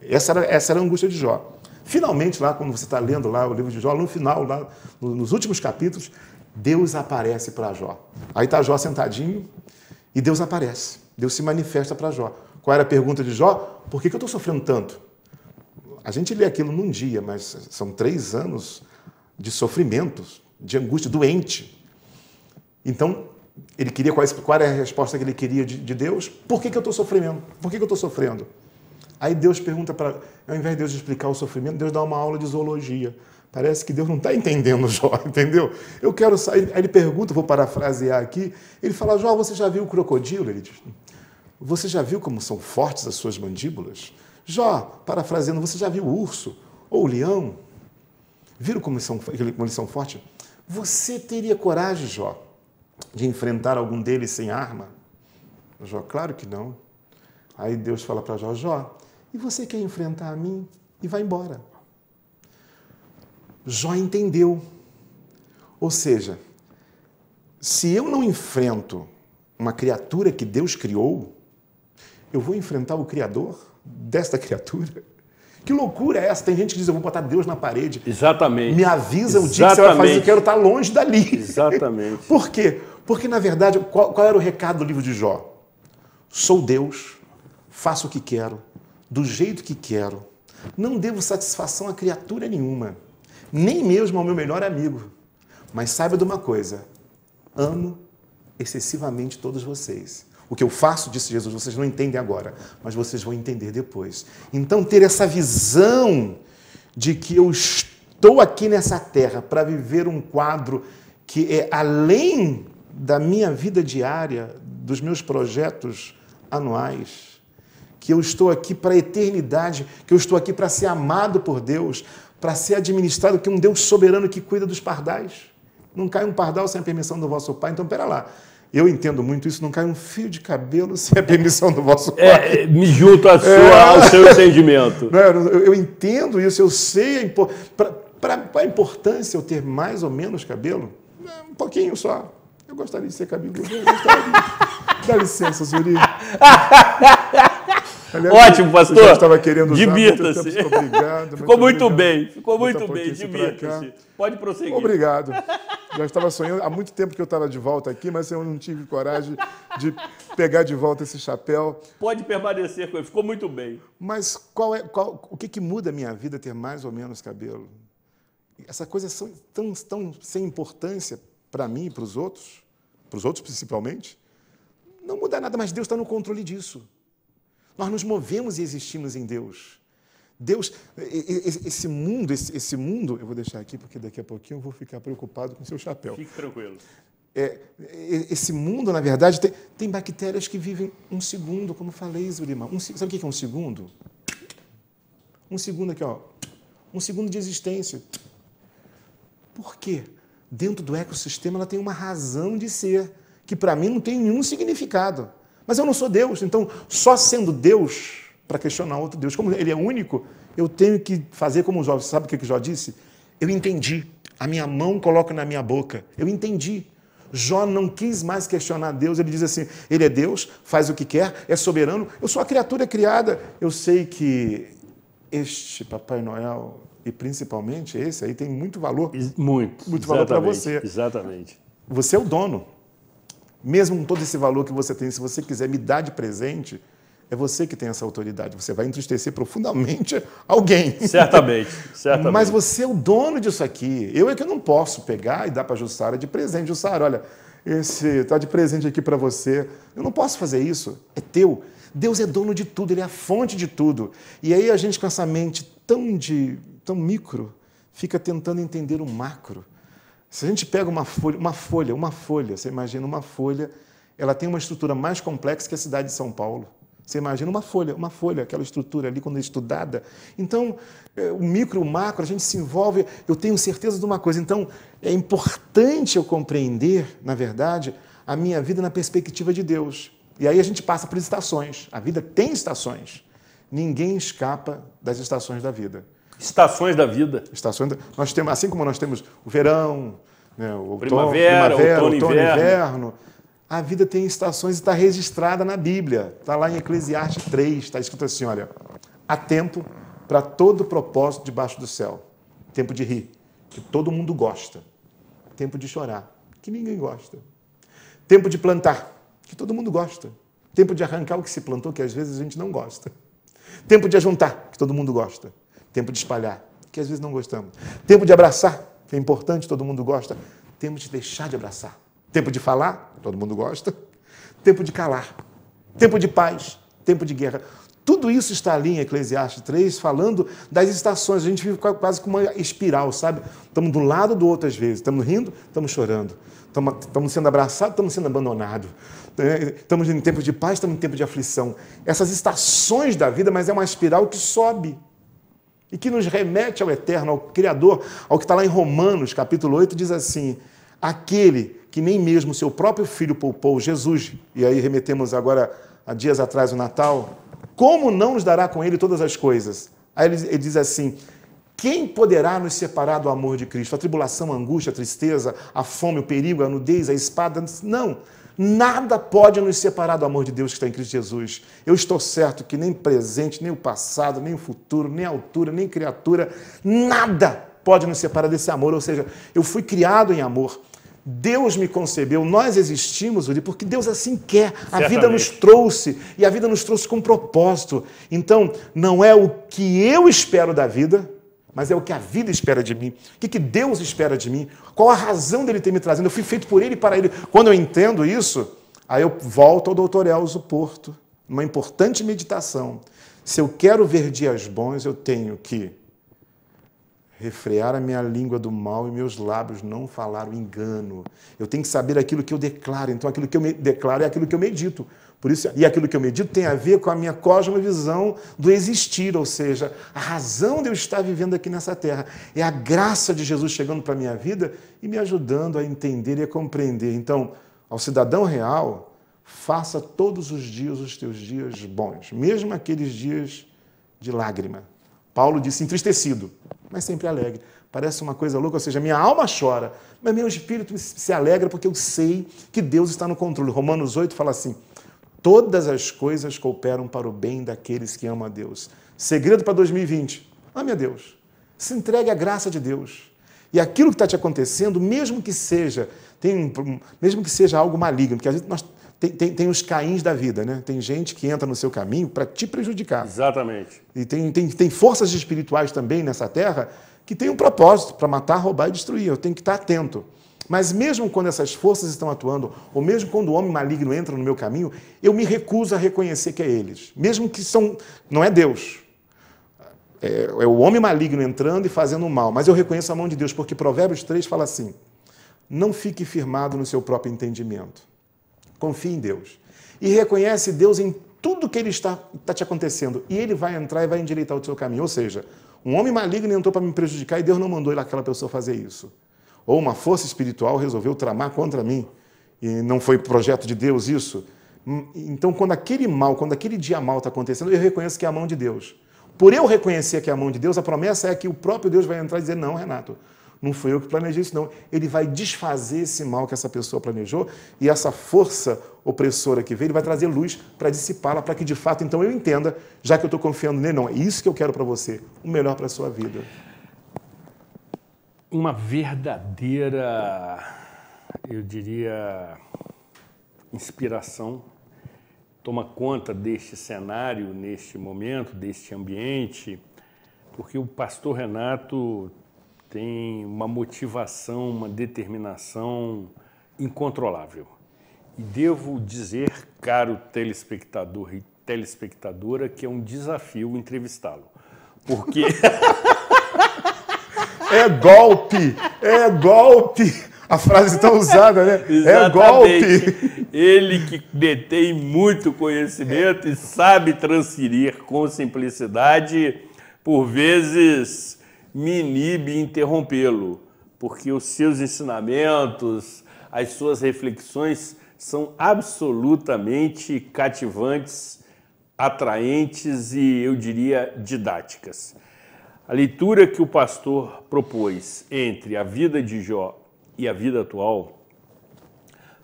Essa era, essa era a angústia de Jó. Finalmente, lá, quando você está lendo lá o livro de Jó, no final, lá, nos últimos capítulos, Deus aparece para Jó. Aí está Jó sentadinho e Deus aparece. Deus se manifesta para Jó. Qual era a pergunta de Jó? Por que, que eu estou sofrendo tanto? A gente lê aquilo num dia, mas são três anos de sofrimentos, de angústia, doente. Então, ele queria qual, era a resposta que ele queria de, de Deus? Por que, que eu estou sofrendo? Por que, que eu estou sofrendo? Aí Deus pergunta para. Ao invés de Deus explicar o sofrimento, Deus dá uma aula de zoologia. Parece que Deus não está entendendo Jó, entendeu? Eu quero sair. Aí ele pergunta, vou parafrasear aqui. Ele fala: Jó, você já viu o crocodilo? Ele diz: Você já viu como são fortes as suas mandíbulas? Jó, parafraseando, você já viu o urso ou o leão? Viram como eles são, como eles são fortes? Você teria coragem, Jó, de enfrentar algum deles sem arma? Jó, claro que não. Aí Deus fala para Jó: Jó, e você quer enfrentar a mim? E vai embora. Jó entendeu. Ou seja, se eu não enfrento uma criatura que Deus criou, eu vou enfrentar o Criador desta criatura? Que loucura é essa? Tem gente que diz, eu vou botar Deus na parede. Exatamente. Me avisa Exatamente. o dia que você vai fazer, eu quero estar longe dali. Exatamente. Por quê? Porque, na verdade, qual, qual era o recado do livro de Jó? Sou Deus, faço o que quero, do jeito que quero, não devo satisfação a criatura nenhuma nem mesmo ao meu melhor amigo. Mas saiba de uma coisa: amo excessivamente todos vocês. O que eu faço, disse Jesus, vocês não entendem agora, mas vocês vão entender depois. Então, ter essa visão de que eu estou aqui nessa terra para viver um quadro que é além da minha vida diária, dos meus projetos anuais, que eu estou aqui para a eternidade, que eu estou aqui para ser amado por Deus, para ser administrado que um Deus soberano que cuida dos pardais. Não cai um pardal sem a permissão do vosso pai. Então, pera lá. Eu entendo muito isso, não cai um fio de cabelo sem a permissão do vosso é, pai. É, me junto é. sua, é. ao seu entendimento. Não, eu, eu, entendo isso, eu sei a importância. Para a importância eu ter mais ou menos cabelo, é, um pouquinho só. Eu gostaria de ser cabeludo. Eu gostaria de... Dá licença, Zuri. Aliás, Ótimo, pastor. Eu estava querendo usar Divirta-se. Muito obrigado. Ficou muito, muito bem, ficou muito bem. Divirta-se. Pode prosseguir. Obrigado. Já estava sonhando, há muito tempo que eu estava de volta aqui, mas eu não tive coragem de pegar de volta esse chapéu. Pode permanecer com ele, ficou muito bem. Mas qual é, qual, o que, que muda a minha vida ter mais ou menos cabelo? Essa coisa é tão, tão sem importância para mim e para os outros, para os outros principalmente. Não muda nada, mas Deus está no controle disso. Nós nos movemos e existimos em Deus. Deus, esse mundo, esse, mundo, eu vou deixar aqui porque daqui a pouquinho eu vou ficar preocupado com seu chapéu. Fique tranquilo. É, esse mundo, na verdade, tem, tem, bactérias que vivem um segundo, como falei, Zulima. Um, sabe o que é um segundo? Um segundo aqui, ó. Um segundo de existência. Por quê? Dentro do ecossistema, ela tem uma razão de ser, que para mim não tem nenhum significado. Mas eu não sou Deus, então só sendo Deus para questionar outro Deus, como ele é único, eu tenho que fazer como Jó. Você sabe o que Jó disse? Eu entendi. A minha mão coloca na minha boca. Eu entendi. Jó não quis mais questionar Deus. Ele diz assim: Ele é Deus, faz o que quer, é soberano. Eu sou a criatura criada. Eu sei que este Papai Noel e principalmente esse aí tem muito valor. Muito. Muito valor para você. Exatamente. Você é o dono mesmo com todo esse valor que você tem, se você quiser me dar de presente, é você que tem essa autoridade. Você vai entristecer profundamente alguém. Certamente, certamente. Mas você é o dono disso aqui. Eu é que não posso pegar e dar para a Jussara de presente. Jussara, olha, esse está de presente aqui para você. Eu não posso fazer isso. É teu. Deus é dono de tudo, Ele é a fonte de tudo. E aí a gente, com essa mente tão, de, tão micro, fica tentando entender o macro. Se a gente pega uma folha, uma folha, uma folha, você imagina uma folha, ela tem uma estrutura mais complexa que a cidade de São Paulo. Você imagina uma folha, uma folha, aquela estrutura ali quando é estudada. Então, é, o micro, o macro, a gente se envolve. Eu tenho certeza de uma coisa. Então, é importante eu compreender, na verdade, a minha vida na perspectiva de Deus. E aí a gente passa por estações. A vida tem estações. Ninguém escapa das estações da vida. Estações da vida. Estações da... Nós temos, assim como nós temos o verão, né? O primavera, outono, primavera, outono, outono inverno. inverno. A vida tem estações e está registrada na Bíblia. Está lá em Eclesiastes 3, está escrito assim: olha, há tempo para todo propósito debaixo do céu. Tempo de rir, que todo mundo gosta. Tempo de chorar, que ninguém gosta. Tempo de plantar, que todo mundo gosta. Tempo de arrancar o que se plantou, que às vezes a gente não gosta. Tempo de ajuntar, que todo mundo gosta. Tempo de espalhar, que às vezes não gostamos. Tempo de abraçar, que é importante, todo mundo gosta. Tempo de deixar de abraçar. Tempo de falar, todo mundo gosta. Tempo de calar. Tempo de paz, tempo de guerra. Tudo isso está ali em Eclesiastes 3, falando das estações. A gente vive quase como uma espiral, sabe? Estamos do lado do outro às vezes. Estamos rindo, estamos chorando. estamos sendo abraçados, estamos sendo abandonados. É, estamos em tempo de paz, estamos em tempo de aflição. Essas estações da vida, mas é uma espiral que sobe e que nos remete ao Eterno, ao Criador, ao que está lá em Romanos, capítulo 8, diz assim: aquele que nem mesmo seu próprio filho poupou, Jesus, e aí remetemos agora a dias atrás o Natal, como não nos dará com ele todas as coisas? Aí ele, ele diz assim: quem poderá nos separar do amor de Cristo? A tribulação, a angústia, a tristeza, a fome, o perigo, a nudez, a espada? Não. Nada pode nos separar do amor de Deus que está em Cristo Jesus. Eu estou certo que nem presente, nem o passado, nem o futuro, nem altura, nem criatura, nada pode nos separar desse amor. Ou seja, eu fui criado em amor. Deus me concebeu, nós existimos, Uri, porque Deus assim quer. A Certamente. vida nos trouxe e a vida nos trouxe com propósito. Então, não é o que eu espero da vida, mas é o que a vida espera de mim, o que, Deus espera de mim, qual a razão dele ter me trazido, eu fui feito por ele e para ele. Quando eu entendo isso, aí eu volto ao doutor Elzo Porto, numa importante meditação. Se eu quero ver dias bons, eu tenho que refrear a minha língua do mal e meus lábios não falar o engano. Eu tenho que saber aquilo que eu declaro, então aquilo que eu declaro é aquilo que eu medito. Por isso, e aquilo que eu medito tem a ver com a minha cosmovisão do existir, ou seja, a razão de eu estar vivendo aqui nessa terra. É a graça de Jesus chegando para a minha vida e me ajudando a entender e a compreender. Então, ao cidadão real, faça todos os dias os teus dias bons, mesmo aqueles dias de lágrima. Paulo disse entristecido, mas sempre alegre. Parece uma coisa louca, ou seja, minha alma chora, mas meu espírito se alegra porque eu sei que Deus está no controle. Romanos 8 fala assim: Todas as coisas cooperam para o bem daqueles que amam a Deus. Segredo para 2020: ame a Deus. Se entregue à graça de Deus. E aquilo que está te acontecendo, mesmo que seja, tem, mesmo que seja algo maligno, porque a gente, nós, tem, tem, tem, os caíns da vida, né? Tem gente que entra no seu caminho para te prejudicar. Exatamente. E tem, tem, tem forças espirituais também nessa terra que tem um propósito para matar, roubar e destruir. Eu tenho que estar atento. Mas mesmo quando essas forças estão atuando, ou mesmo quando o homem maligno entra no meu caminho, eu me recuso a reconhecer que é eles. Mesmo que são. Não é Deus. É, é o homem maligno entrando e fazendo mal. Mas eu reconheço a mão de Deus, porque Provérbios 3 fala assim: não fique firmado no seu próprio entendimento. Confie em Deus. E reconhece Deus em tudo que ele está, está te acontecendo. E ele vai entrar e vai endireitar o seu caminho. Ou seja, um homem maligno entrou para me prejudicar e Deus não mandou aquela pessoa fazer isso ou uma força espiritual resolveu tramar contra mim. E não foi projeto de Deus isso. Hum, então, quando aquele mal, quando aquele dia mal está acontecendo, eu reconheço que é a mão de Deus. Por eu reconhecer que é a mão de Deus, a promessa é que o próprio Deus vai entrar e dizer: Não, Renato, não fui eu que planejei isso, não. Ele vai desfazer esse mal que essa pessoa planejou e essa força opressora que veio, ele vai trazer luz para dissipá-la, para que de fato então eu entenda, já que eu estou confiando nele, não. É isso que eu quero para você, o melhor para a sua vida uma verdadeira, eu diria, inspiração toma conta deste cenário, neste momento, deste ambiente, porque o pastor Renato tem uma motivação, uma determinação incontrolável. E devo dizer, caro telespectador e telespectadora, que é um desafio entrevistá-lo. Porque É golpe! É golpe! A frase tão usada, né? é golpe! Ele que detém muito conhecimento e sabe transferir com simplicidade, por vezes me inibe interrompê-lo, porque os seus ensinamentos, as suas reflexões são absolutamente cativantes, atraentes e, eu diria, didáticas. A leitura que o pastor propôs entre a vida de Jó e a vida atual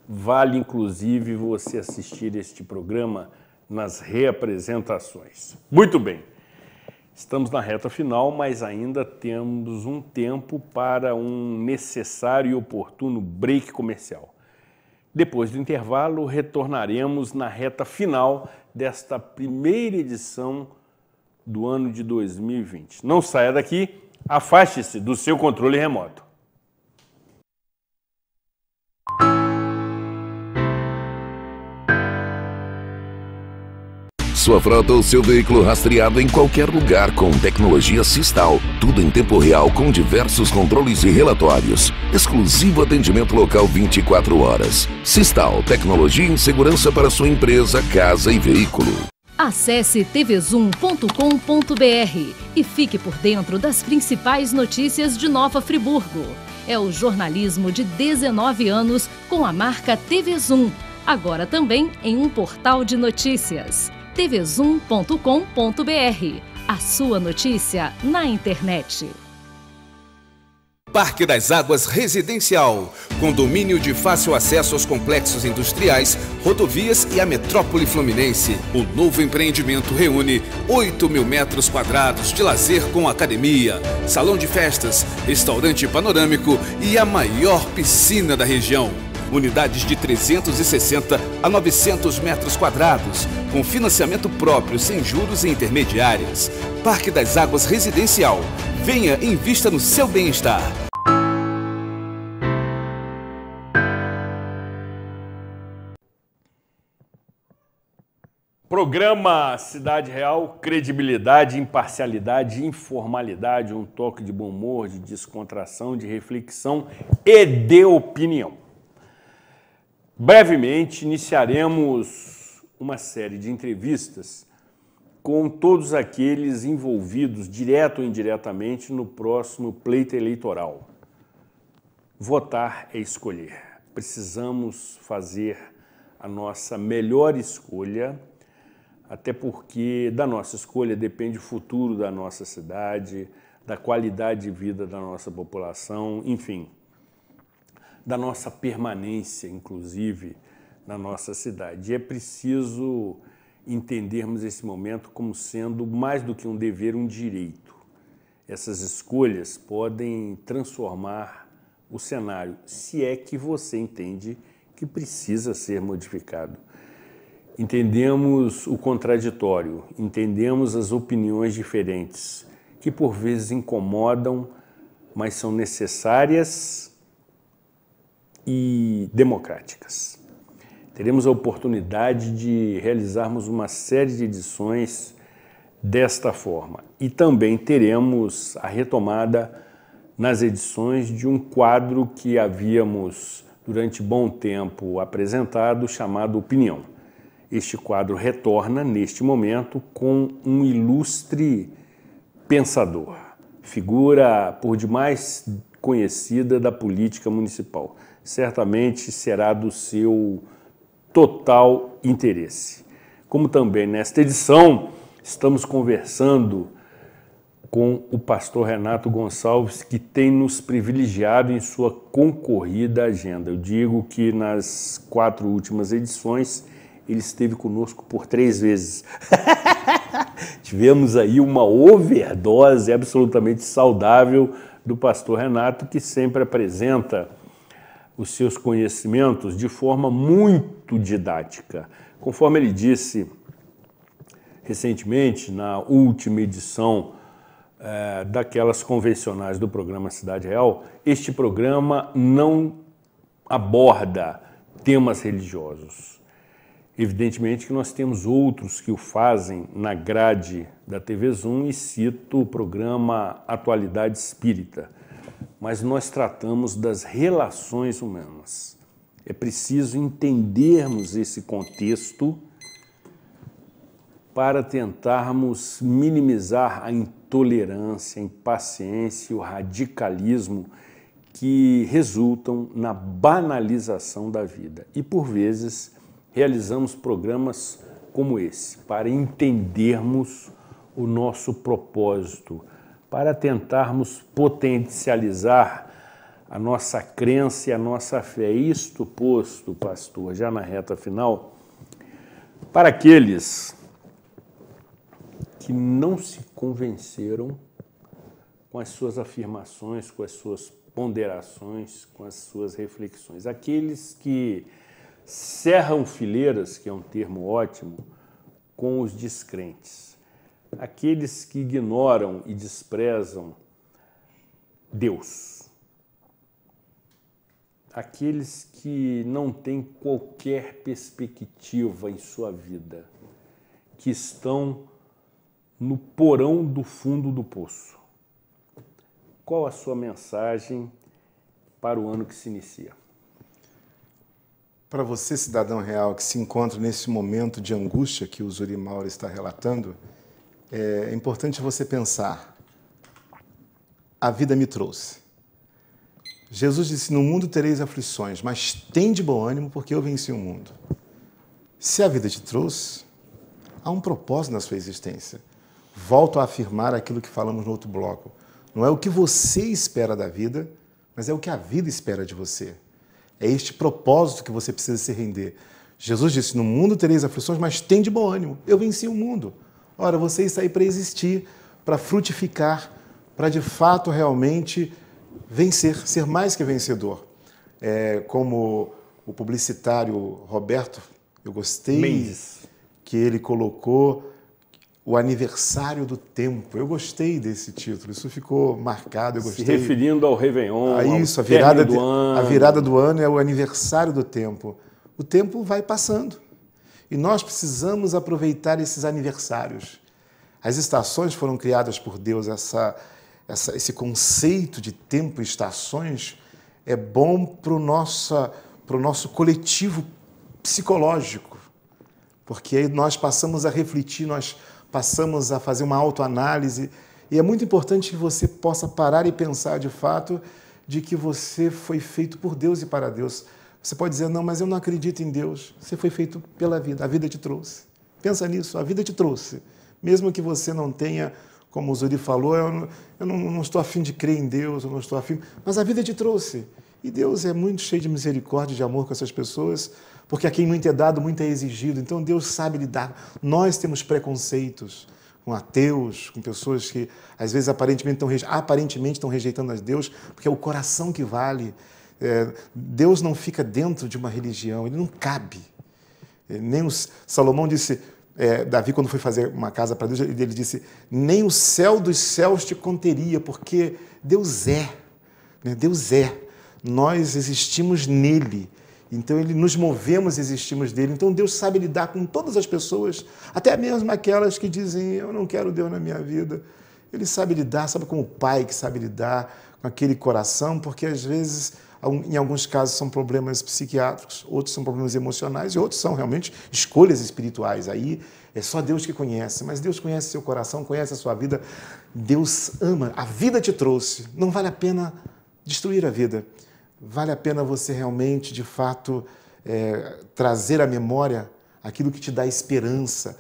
vale inclusive você assistir este programa nas reapresentações. Muito bem. Estamos na reta final, mas ainda temos um tempo para um necessário e oportuno break comercial. Depois do intervalo, retornaremos na reta final desta primeira edição do ano de 2020. Não saia daqui, afaste-se do seu controle remoto. Sua frota ou seu veículo rastreado em qualquer lugar com tecnologia Sistal. Tudo em tempo real com diversos controles e relatórios. Exclusivo atendimento local 24 horas. Sistal, tecnologia em segurança para sua empresa, casa e veículo. Acesse tvzoom.com.br e fique por dentro das principais notícias de Nova Friburgo. É o jornalismo de 19 anos com a marca TV agora também em um portal de notícias. tvzoom.com.br. A sua notícia na internet. Parque das Águas Residencial, condomínio de fácil acesso aos complexos industriais, rodovias e à metrópole fluminense. O novo empreendimento reúne 8 mil metros quadrados de lazer com academia, salão de festas, restaurante panorâmico e a maior piscina da região unidades de 360 a 900 metros quadrados, com financiamento próprio sem juros e intermediárias. Parque das Águas Residencial. Venha e invista no seu bem-estar. Programa Cidade Real, credibilidade, imparcialidade, informalidade, um toque de bom humor, de descontração, de reflexão e de opinião. Brevemente iniciaremos uma série de entrevistas com todos aqueles envolvidos, direto ou indiretamente, no próximo pleito eleitoral. Votar é escolher. Precisamos fazer a nossa melhor escolha, até porque da nossa escolha depende o futuro da nossa cidade, da qualidade de vida da nossa população, enfim da nossa permanência, inclusive, na nossa cidade. E é preciso entendermos esse momento como sendo mais do que um dever, um direito. Essas escolhas podem transformar o cenário, se é que você entende que precisa ser modificado. Entendemos o contraditório, entendemos as opiniões diferentes, que por vezes incomodam, mas são necessárias e democráticas. Teremos a oportunidade de realizarmos uma série de edições desta forma e também teremos a retomada nas edições de um quadro que havíamos durante bom tempo apresentado chamado Opinião. Este quadro retorna neste momento com um ilustre pensador, figura por demais conhecida da política municipal certamente será do seu total interesse. Como também nesta edição, estamos conversando com o pastor Renato Gonçalves, que tem nos privilegiado em sua concorrida agenda. Eu digo que nas quatro últimas edições ele esteve conosco por três vezes. Tivemos aí uma overdose absolutamente saudável do pastor Renato, que sempre apresenta os seus conhecimentos de forma muito didática. Conforme ele disse recentemente, na última edição é, daquelas convencionais do programa Cidade Real, este programa não aborda temas religiosos. Evidentemente que nós temos outros que o fazem na grade da TV Zoom e cito o programa Atualidade Espírita mas nós tratamos das relações humanas. É preciso entendermos esse contexto para tentarmos minimizar a intolerância, a impaciência e o radicalismo que resultam na banalização da vida. E por vezes realizamos programas como esse para entendermos o nosso propósito, para tentarmos potencializar a nossa crença e a nossa fé. Isto posto, pastor, já na reta final, para aqueles que não se convenceram com as suas afirmações, com as suas ponderações, com as suas reflexões. Aqueles que cerram fileiras, que é um termo ótimo, com os descrentes aqueles que ignoram e desprezam Deus, aqueles que não têm qualquer perspectiva em sua vida, que estão no porão do fundo do poço. Qual a sua mensagem para o ano que se inicia? Para você, cidadão real, que se encontra nesse momento de angústia que o Zuri Mauro está relatando, é, é importante você pensar: a vida me trouxe. Jesus disse: No mundo tereis aflições, mas tem de bom ânimo, porque eu venci o mundo. Se a vida te trouxe, há um propósito na sua existência. Volto a afirmar aquilo que falamos no outro bloco. Não é o que você espera da vida, mas é o que a vida espera de você. É este propósito que você precisa se render. Jesus disse: No mundo tereis aflições, mas tem de bom ânimo. Eu venci o mundo. Ora, você está aí para existir, para frutificar, para de fato realmente vencer, ser mais que vencedor. É, como o publicitário Roberto, eu gostei Mendes. que ele colocou o aniversário do tempo. Eu gostei desse título, isso ficou marcado. Eu gostei. Se referindo ao Réveillon, a ah, isso, a virada do de, ano. A virada do ano é o aniversário do tempo. O tempo vai passando. E nós precisamos aproveitar esses aniversários. As estações foram criadas por Deus, essa, essa, esse conceito de tempo e estações é bom para o nosso, nosso coletivo psicológico, porque aí nós passamos a refletir, nós passamos a fazer uma autoanálise. E é muito importante que você possa parar e pensar de fato de que você foi feito por Deus e para Deus. Você pode dizer, não, mas eu não acredito em Deus. Você foi feito pela vida, a vida te trouxe. Pensa nisso, a vida te trouxe. Mesmo que você não tenha, como o Zuri falou, eu, não, eu não, não estou afim de crer em Deus, eu não estou afim, mas a vida te trouxe. E Deus é muito cheio de misericórdia e de amor com essas pessoas, porque a quem muito é dado, muito é exigido. Então Deus sabe lidar. Nós temos preconceitos com ateus, com pessoas que às vezes aparentemente estão, aparentemente estão rejeitando a Deus, porque é o coração que vale. É, Deus não fica dentro de uma religião, ele não cabe. É, nem os, Salomão disse, é, Davi, quando foi fazer uma casa para Deus, ele disse: Nem o céu dos céus te conteria, porque Deus é. Né? Deus é. Nós existimos nele. Então, ele nos movemos e existimos dele. Então, Deus sabe lidar com todas as pessoas, até mesmo aquelas que dizem: Eu não quero Deus na minha vida. Ele sabe lidar, sabe como o pai que sabe lidar com aquele coração, porque às vezes em alguns casos são problemas psiquiátricos, outros são problemas emocionais e outros são realmente escolhas espirituais. Aí é só Deus que conhece, mas Deus conhece seu coração, conhece a sua vida. Deus ama, a vida te trouxe. Não vale a pena destruir a vida. Vale a pena você realmente, de fato, é, trazer à memória aquilo que te dá esperança,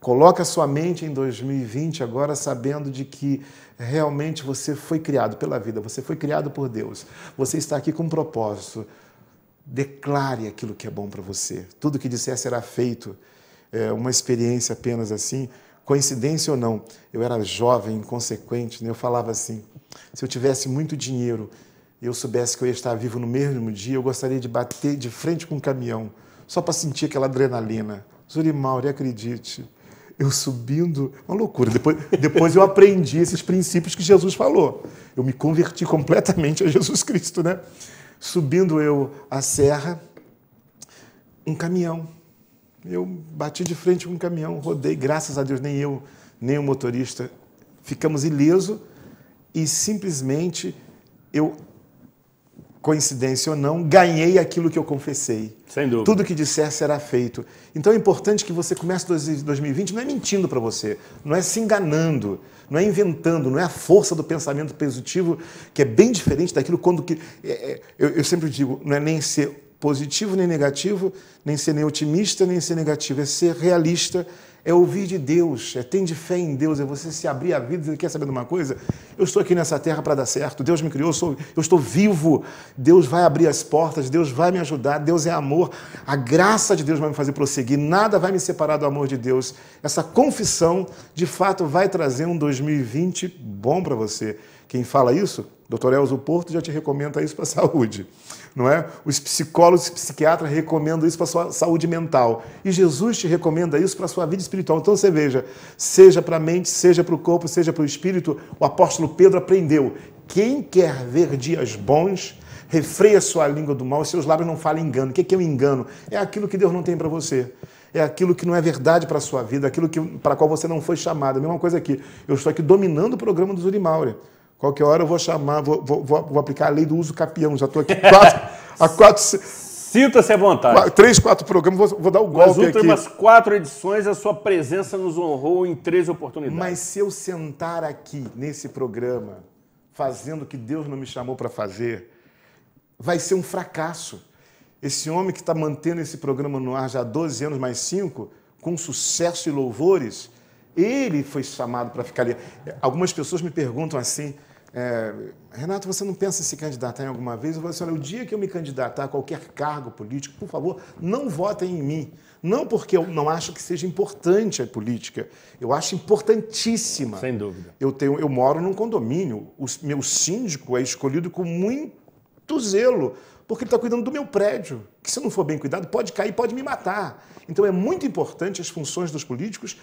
Coloca sua mente em 2020 agora sabendo de que realmente você foi criado pela vida, você foi criado por Deus. Você está aqui com um propósito. Declare aquilo que é bom para você. Tudo que disser será feito. É uma experiência apenas assim, coincidência ou não. Eu era jovem, inconsequente, né? eu falava assim: se eu tivesse muito dinheiro, eu soubesse que eu ia estar vivo no mesmo dia, eu gostaria de bater de frente com um caminhão, só para sentir aquela adrenalina. Zuri Mauri, acredite eu subindo, uma loucura. Depois, depois eu aprendi esses princípios que Jesus falou. Eu me converti completamente a Jesus Cristo, né? Subindo eu a serra, um caminhão. Eu bati de frente com um caminhão, rodei, graças a Deus, nem eu, nem o motorista ficamos ileso e simplesmente eu, coincidência ou não, ganhei aquilo que eu confessei. Sem dúvida. Tudo que disser será feito. Então é importante que você comece 2020 não é mentindo para você, não é se enganando, não é inventando, não é a força do pensamento positivo, que é bem diferente daquilo quando que. É, é eu, eu sempre digo, não é nem ser positivo nem negativo, nem ser nem otimista nem ser negativo, é ser realista é ouvir de Deus, é ter de fé em Deus, é você se abrir a vida e quer saber de uma coisa? Eu estou aqui nessa terra para dar certo, Deus me criou, eu, sou, eu estou vivo, Deus vai abrir as portas, Deus vai me ajudar, Deus é amor, a graça de Deus vai me fazer prosseguir, nada vai me separar do amor de Deus. Essa confissão, de fato, vai trazer um 2020 bom para você. Quem fala isso, Dr. Elzo Porto já te recomenda isso para a saúde, não é? Os psicólogos e psiquiatras recomendam isso para a sua saúde mental. E Jesus te recomenda isso para a sua vida espiritual. Então você veja, seja para a mente, seja para o corpo, seja para o espírito, o apóstolo Pedro aprendeu. Quem quer ver dias bons, refreia sua língua do mal e seus lábios não falem engano. O que é, que é um engano? É aquilo que Deus não tem para você é aquilo que não é verdade para a sua vida, aquilo que, para qual você não foi chamado. A mesma coisa aqui. Eu estou aqui dominando o programa do Zuri Maura. Qualquer hora eu vou chamar, vou, vou, vou aplicar a lei do uso capião. Já estou aqui quatro, a quatro. Sinta-se à vontade. Três, quatro programas, vou, vou dar o um golpe aqui. Nas últimas quatro edições, a sua presença nos honrou em três oportunidades. Mas se eu sentar aqui nesse programa, fazendo o que Deus não me chamou para fazer, vai ser um fracasso. Esse homem que está mantendo esse programa no ar já há 12 anos mais cinco, com sucesso e louvores, ele foi chamado para ficar ali. Algumas pessoas me perguntam assim, é, Renato, você não pensa em se candidatar em alguma vez? Eu falo assim, olha, o dia que eu me candidatar a qualquer cargo político, por favor, não votem em mim. Não porque eu não acho que seja importante a política. Eu acho importantíssima. Sem dúvida. Eu, tenho, eu moro num condomínio. O meu síndico é escolhido com muito zelo porque ele está cuidando do meu prédio, que se eu não for bem cuidado, pode cair, pode me matar. Então é muito importante as funções dos políticos,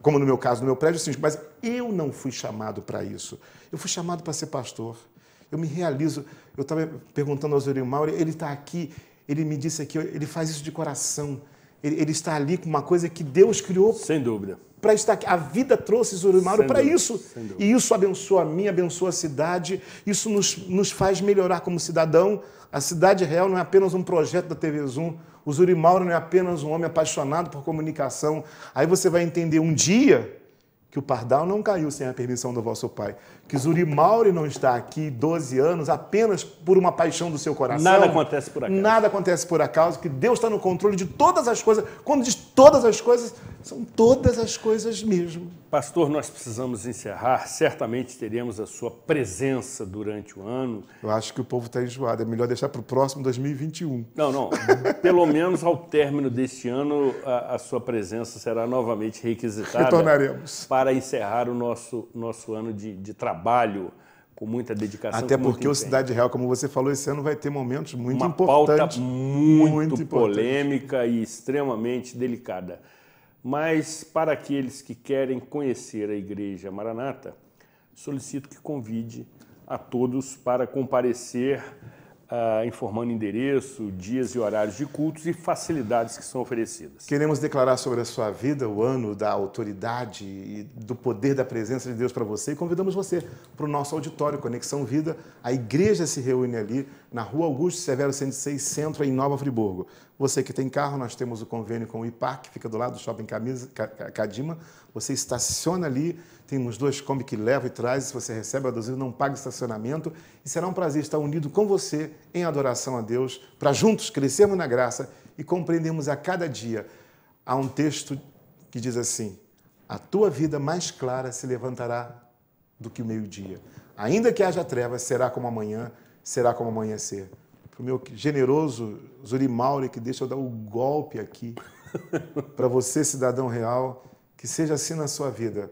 como no meu caso, no meu prédio, assim, mas eu não fui chamado para isso. Eu fui chamado para ser pastor. Eu me realizo. Eu estava perguntando ao Zuril Mauro, ele está aqui, ele me disse aqui, ele faz isso de coração. Ele, ele está ali com uma coisa que Deus criou. Sem dúvida para estar aqui. A vida trouxe Zurimauro para isso. E isso abençoa a mim, abençoa a cidade, isso nos, nos faz melhorar como cidadão. A cidade real não é apenas um projeto da TV Zoom. O Zurimauro não é apenas um homem apaixonado por comunicação. Aí você vai entender um dia que o pardal não caiu sem a permissão do vosso pai, que Zurimaure não está aqui 12 anos apenas por uma paixão do seu coração. Nada acontece por acaso. Nada acontece por acaso, que Deus está no controle de todas as coisas. Quando diz todas as coisas são todas as coisas mesmo. Pastor, nós precisamos encerrar. Certamente teremos a sua presença durante o ano. Eu acho que o povo está enjoado. É melhor deixar para o próximo 2021. Não, não. Pelo menos ao término deste ano, a, a, sua presença será novamente requisitada. Retornaremos. Para encerrar o nosso, nosso ano de, de trabalho com muita dedicação. Até porque o Cidade Real, como você falou, esse ano vai ter momentos muito Uma importantes. Uma pauta muito, muito polêmica e extremamente delicada. Mas para aqueles que querem conhecer a Igreja Maranata, solicito que convide a todos para comparecer ah, informando endereço, dias e horários de cultos e facilidades que são oferecidas. Queremos declarar sobre a sua vida o ano da autoridade e do poder da presença de Deus para você e convidamos você para o nosso auditório Conexão Vida. A igreja se reúne ali na Rua Augusto Severo 106, Centro, em Nova Friburgo. Você que tem carro, nós temos o convênio com o IPAC, que fica do lado do Shopping Camisa, Cadima. Você estaciona ali, tem uns dois combi que leva e traz, se você recebe aduzido, não paga estacionamento. E será um prazer estar unido com você em adoração a Deus, para juntos crescermos na graça e compreendermos a cada dia. Há um texto que diz assim: A tua vida mais clara se levantará do que o meio-dia. Ainda que haja trevas, será como amanhã, será como amanhecer. Para o meu generoso Zuri Mauri, que deixa eu dar o um golpe aqui, para você, cidadão real, que seja assim na sua vida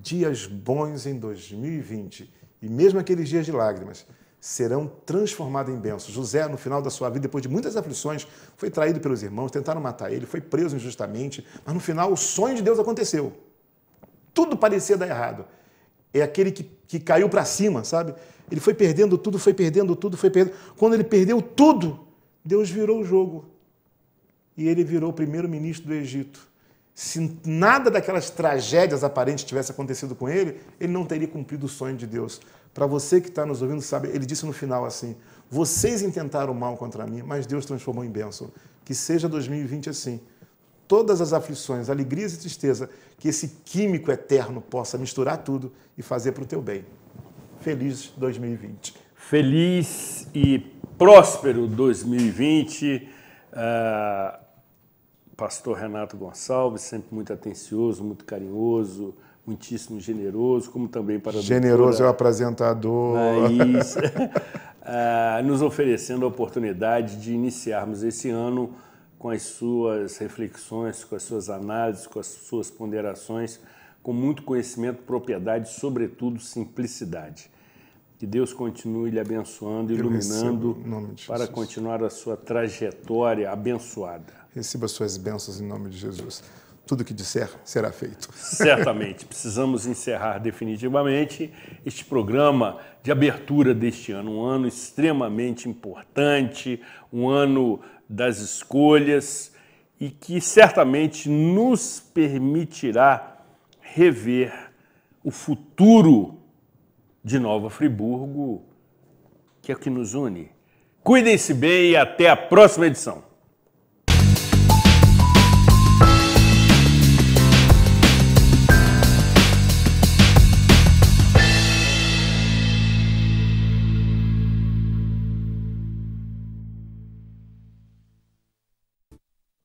dias bons em 2020 e mesmo aqueles dias de lágrimas serão transformados em bênçãos. José, no final da sua vida, depois de muitas aflições, foi traído pelos irmãos, tentaram matar ele, foi preso injustamente, mas no final o sonho de Deus aconteceu. Tudo parecia dar errado. É aquele que, que caiu para cima, sabe? Ele foi perdendo tudo, foi perdendo tudo, foi perdendo. Quando ele perdeu tudo, Deus virou o jogo. E ele virou primeiro-ministro do Egito se nada daquelas tragédias aparentes tivesse acontecido com ele, ele não teria cumprido o sonho de Deus. Para você que está nos ouvindo, sabe, ele disse no final assim: Vocês intentaram mal contra mim, mas Deus transformou em bênção. Que seja 2020 assim. Todas as aflições, alegrias e tristeza, que esse químico eterno possa misturar tudo e fazer para o teu bem. Feliz 2020. Feliz e próspero 2020. Uh pastor Renato Gonçalves, sempre muito atencioso, muito carinhoso, muitíssimo generoso, como também para a Generoso doutora, é o apresentador. Mas, ah, nos oferecendo a oportunidade de iniciarmos esse ano com as suas reflexões, com as suas análises, com as suas ponderações, com muito conhecimento, propriedade, sobretudo simplicidade. Que Deus continue lhe abençoando, iluminando, para continuar a sua trajetória abençoada receba suas bênçãos em nome de Jesus. Tudo que disser será feito. Certamente. Precisamos encerrar definitivamente este programa de abertura deste ano, um ano extremamente importante, um ano das escolhas e que certamente nos permitirá rever o futuro de Nova Friburgo, que é o que nos une. Cuidem-se bem e até a próxima edição.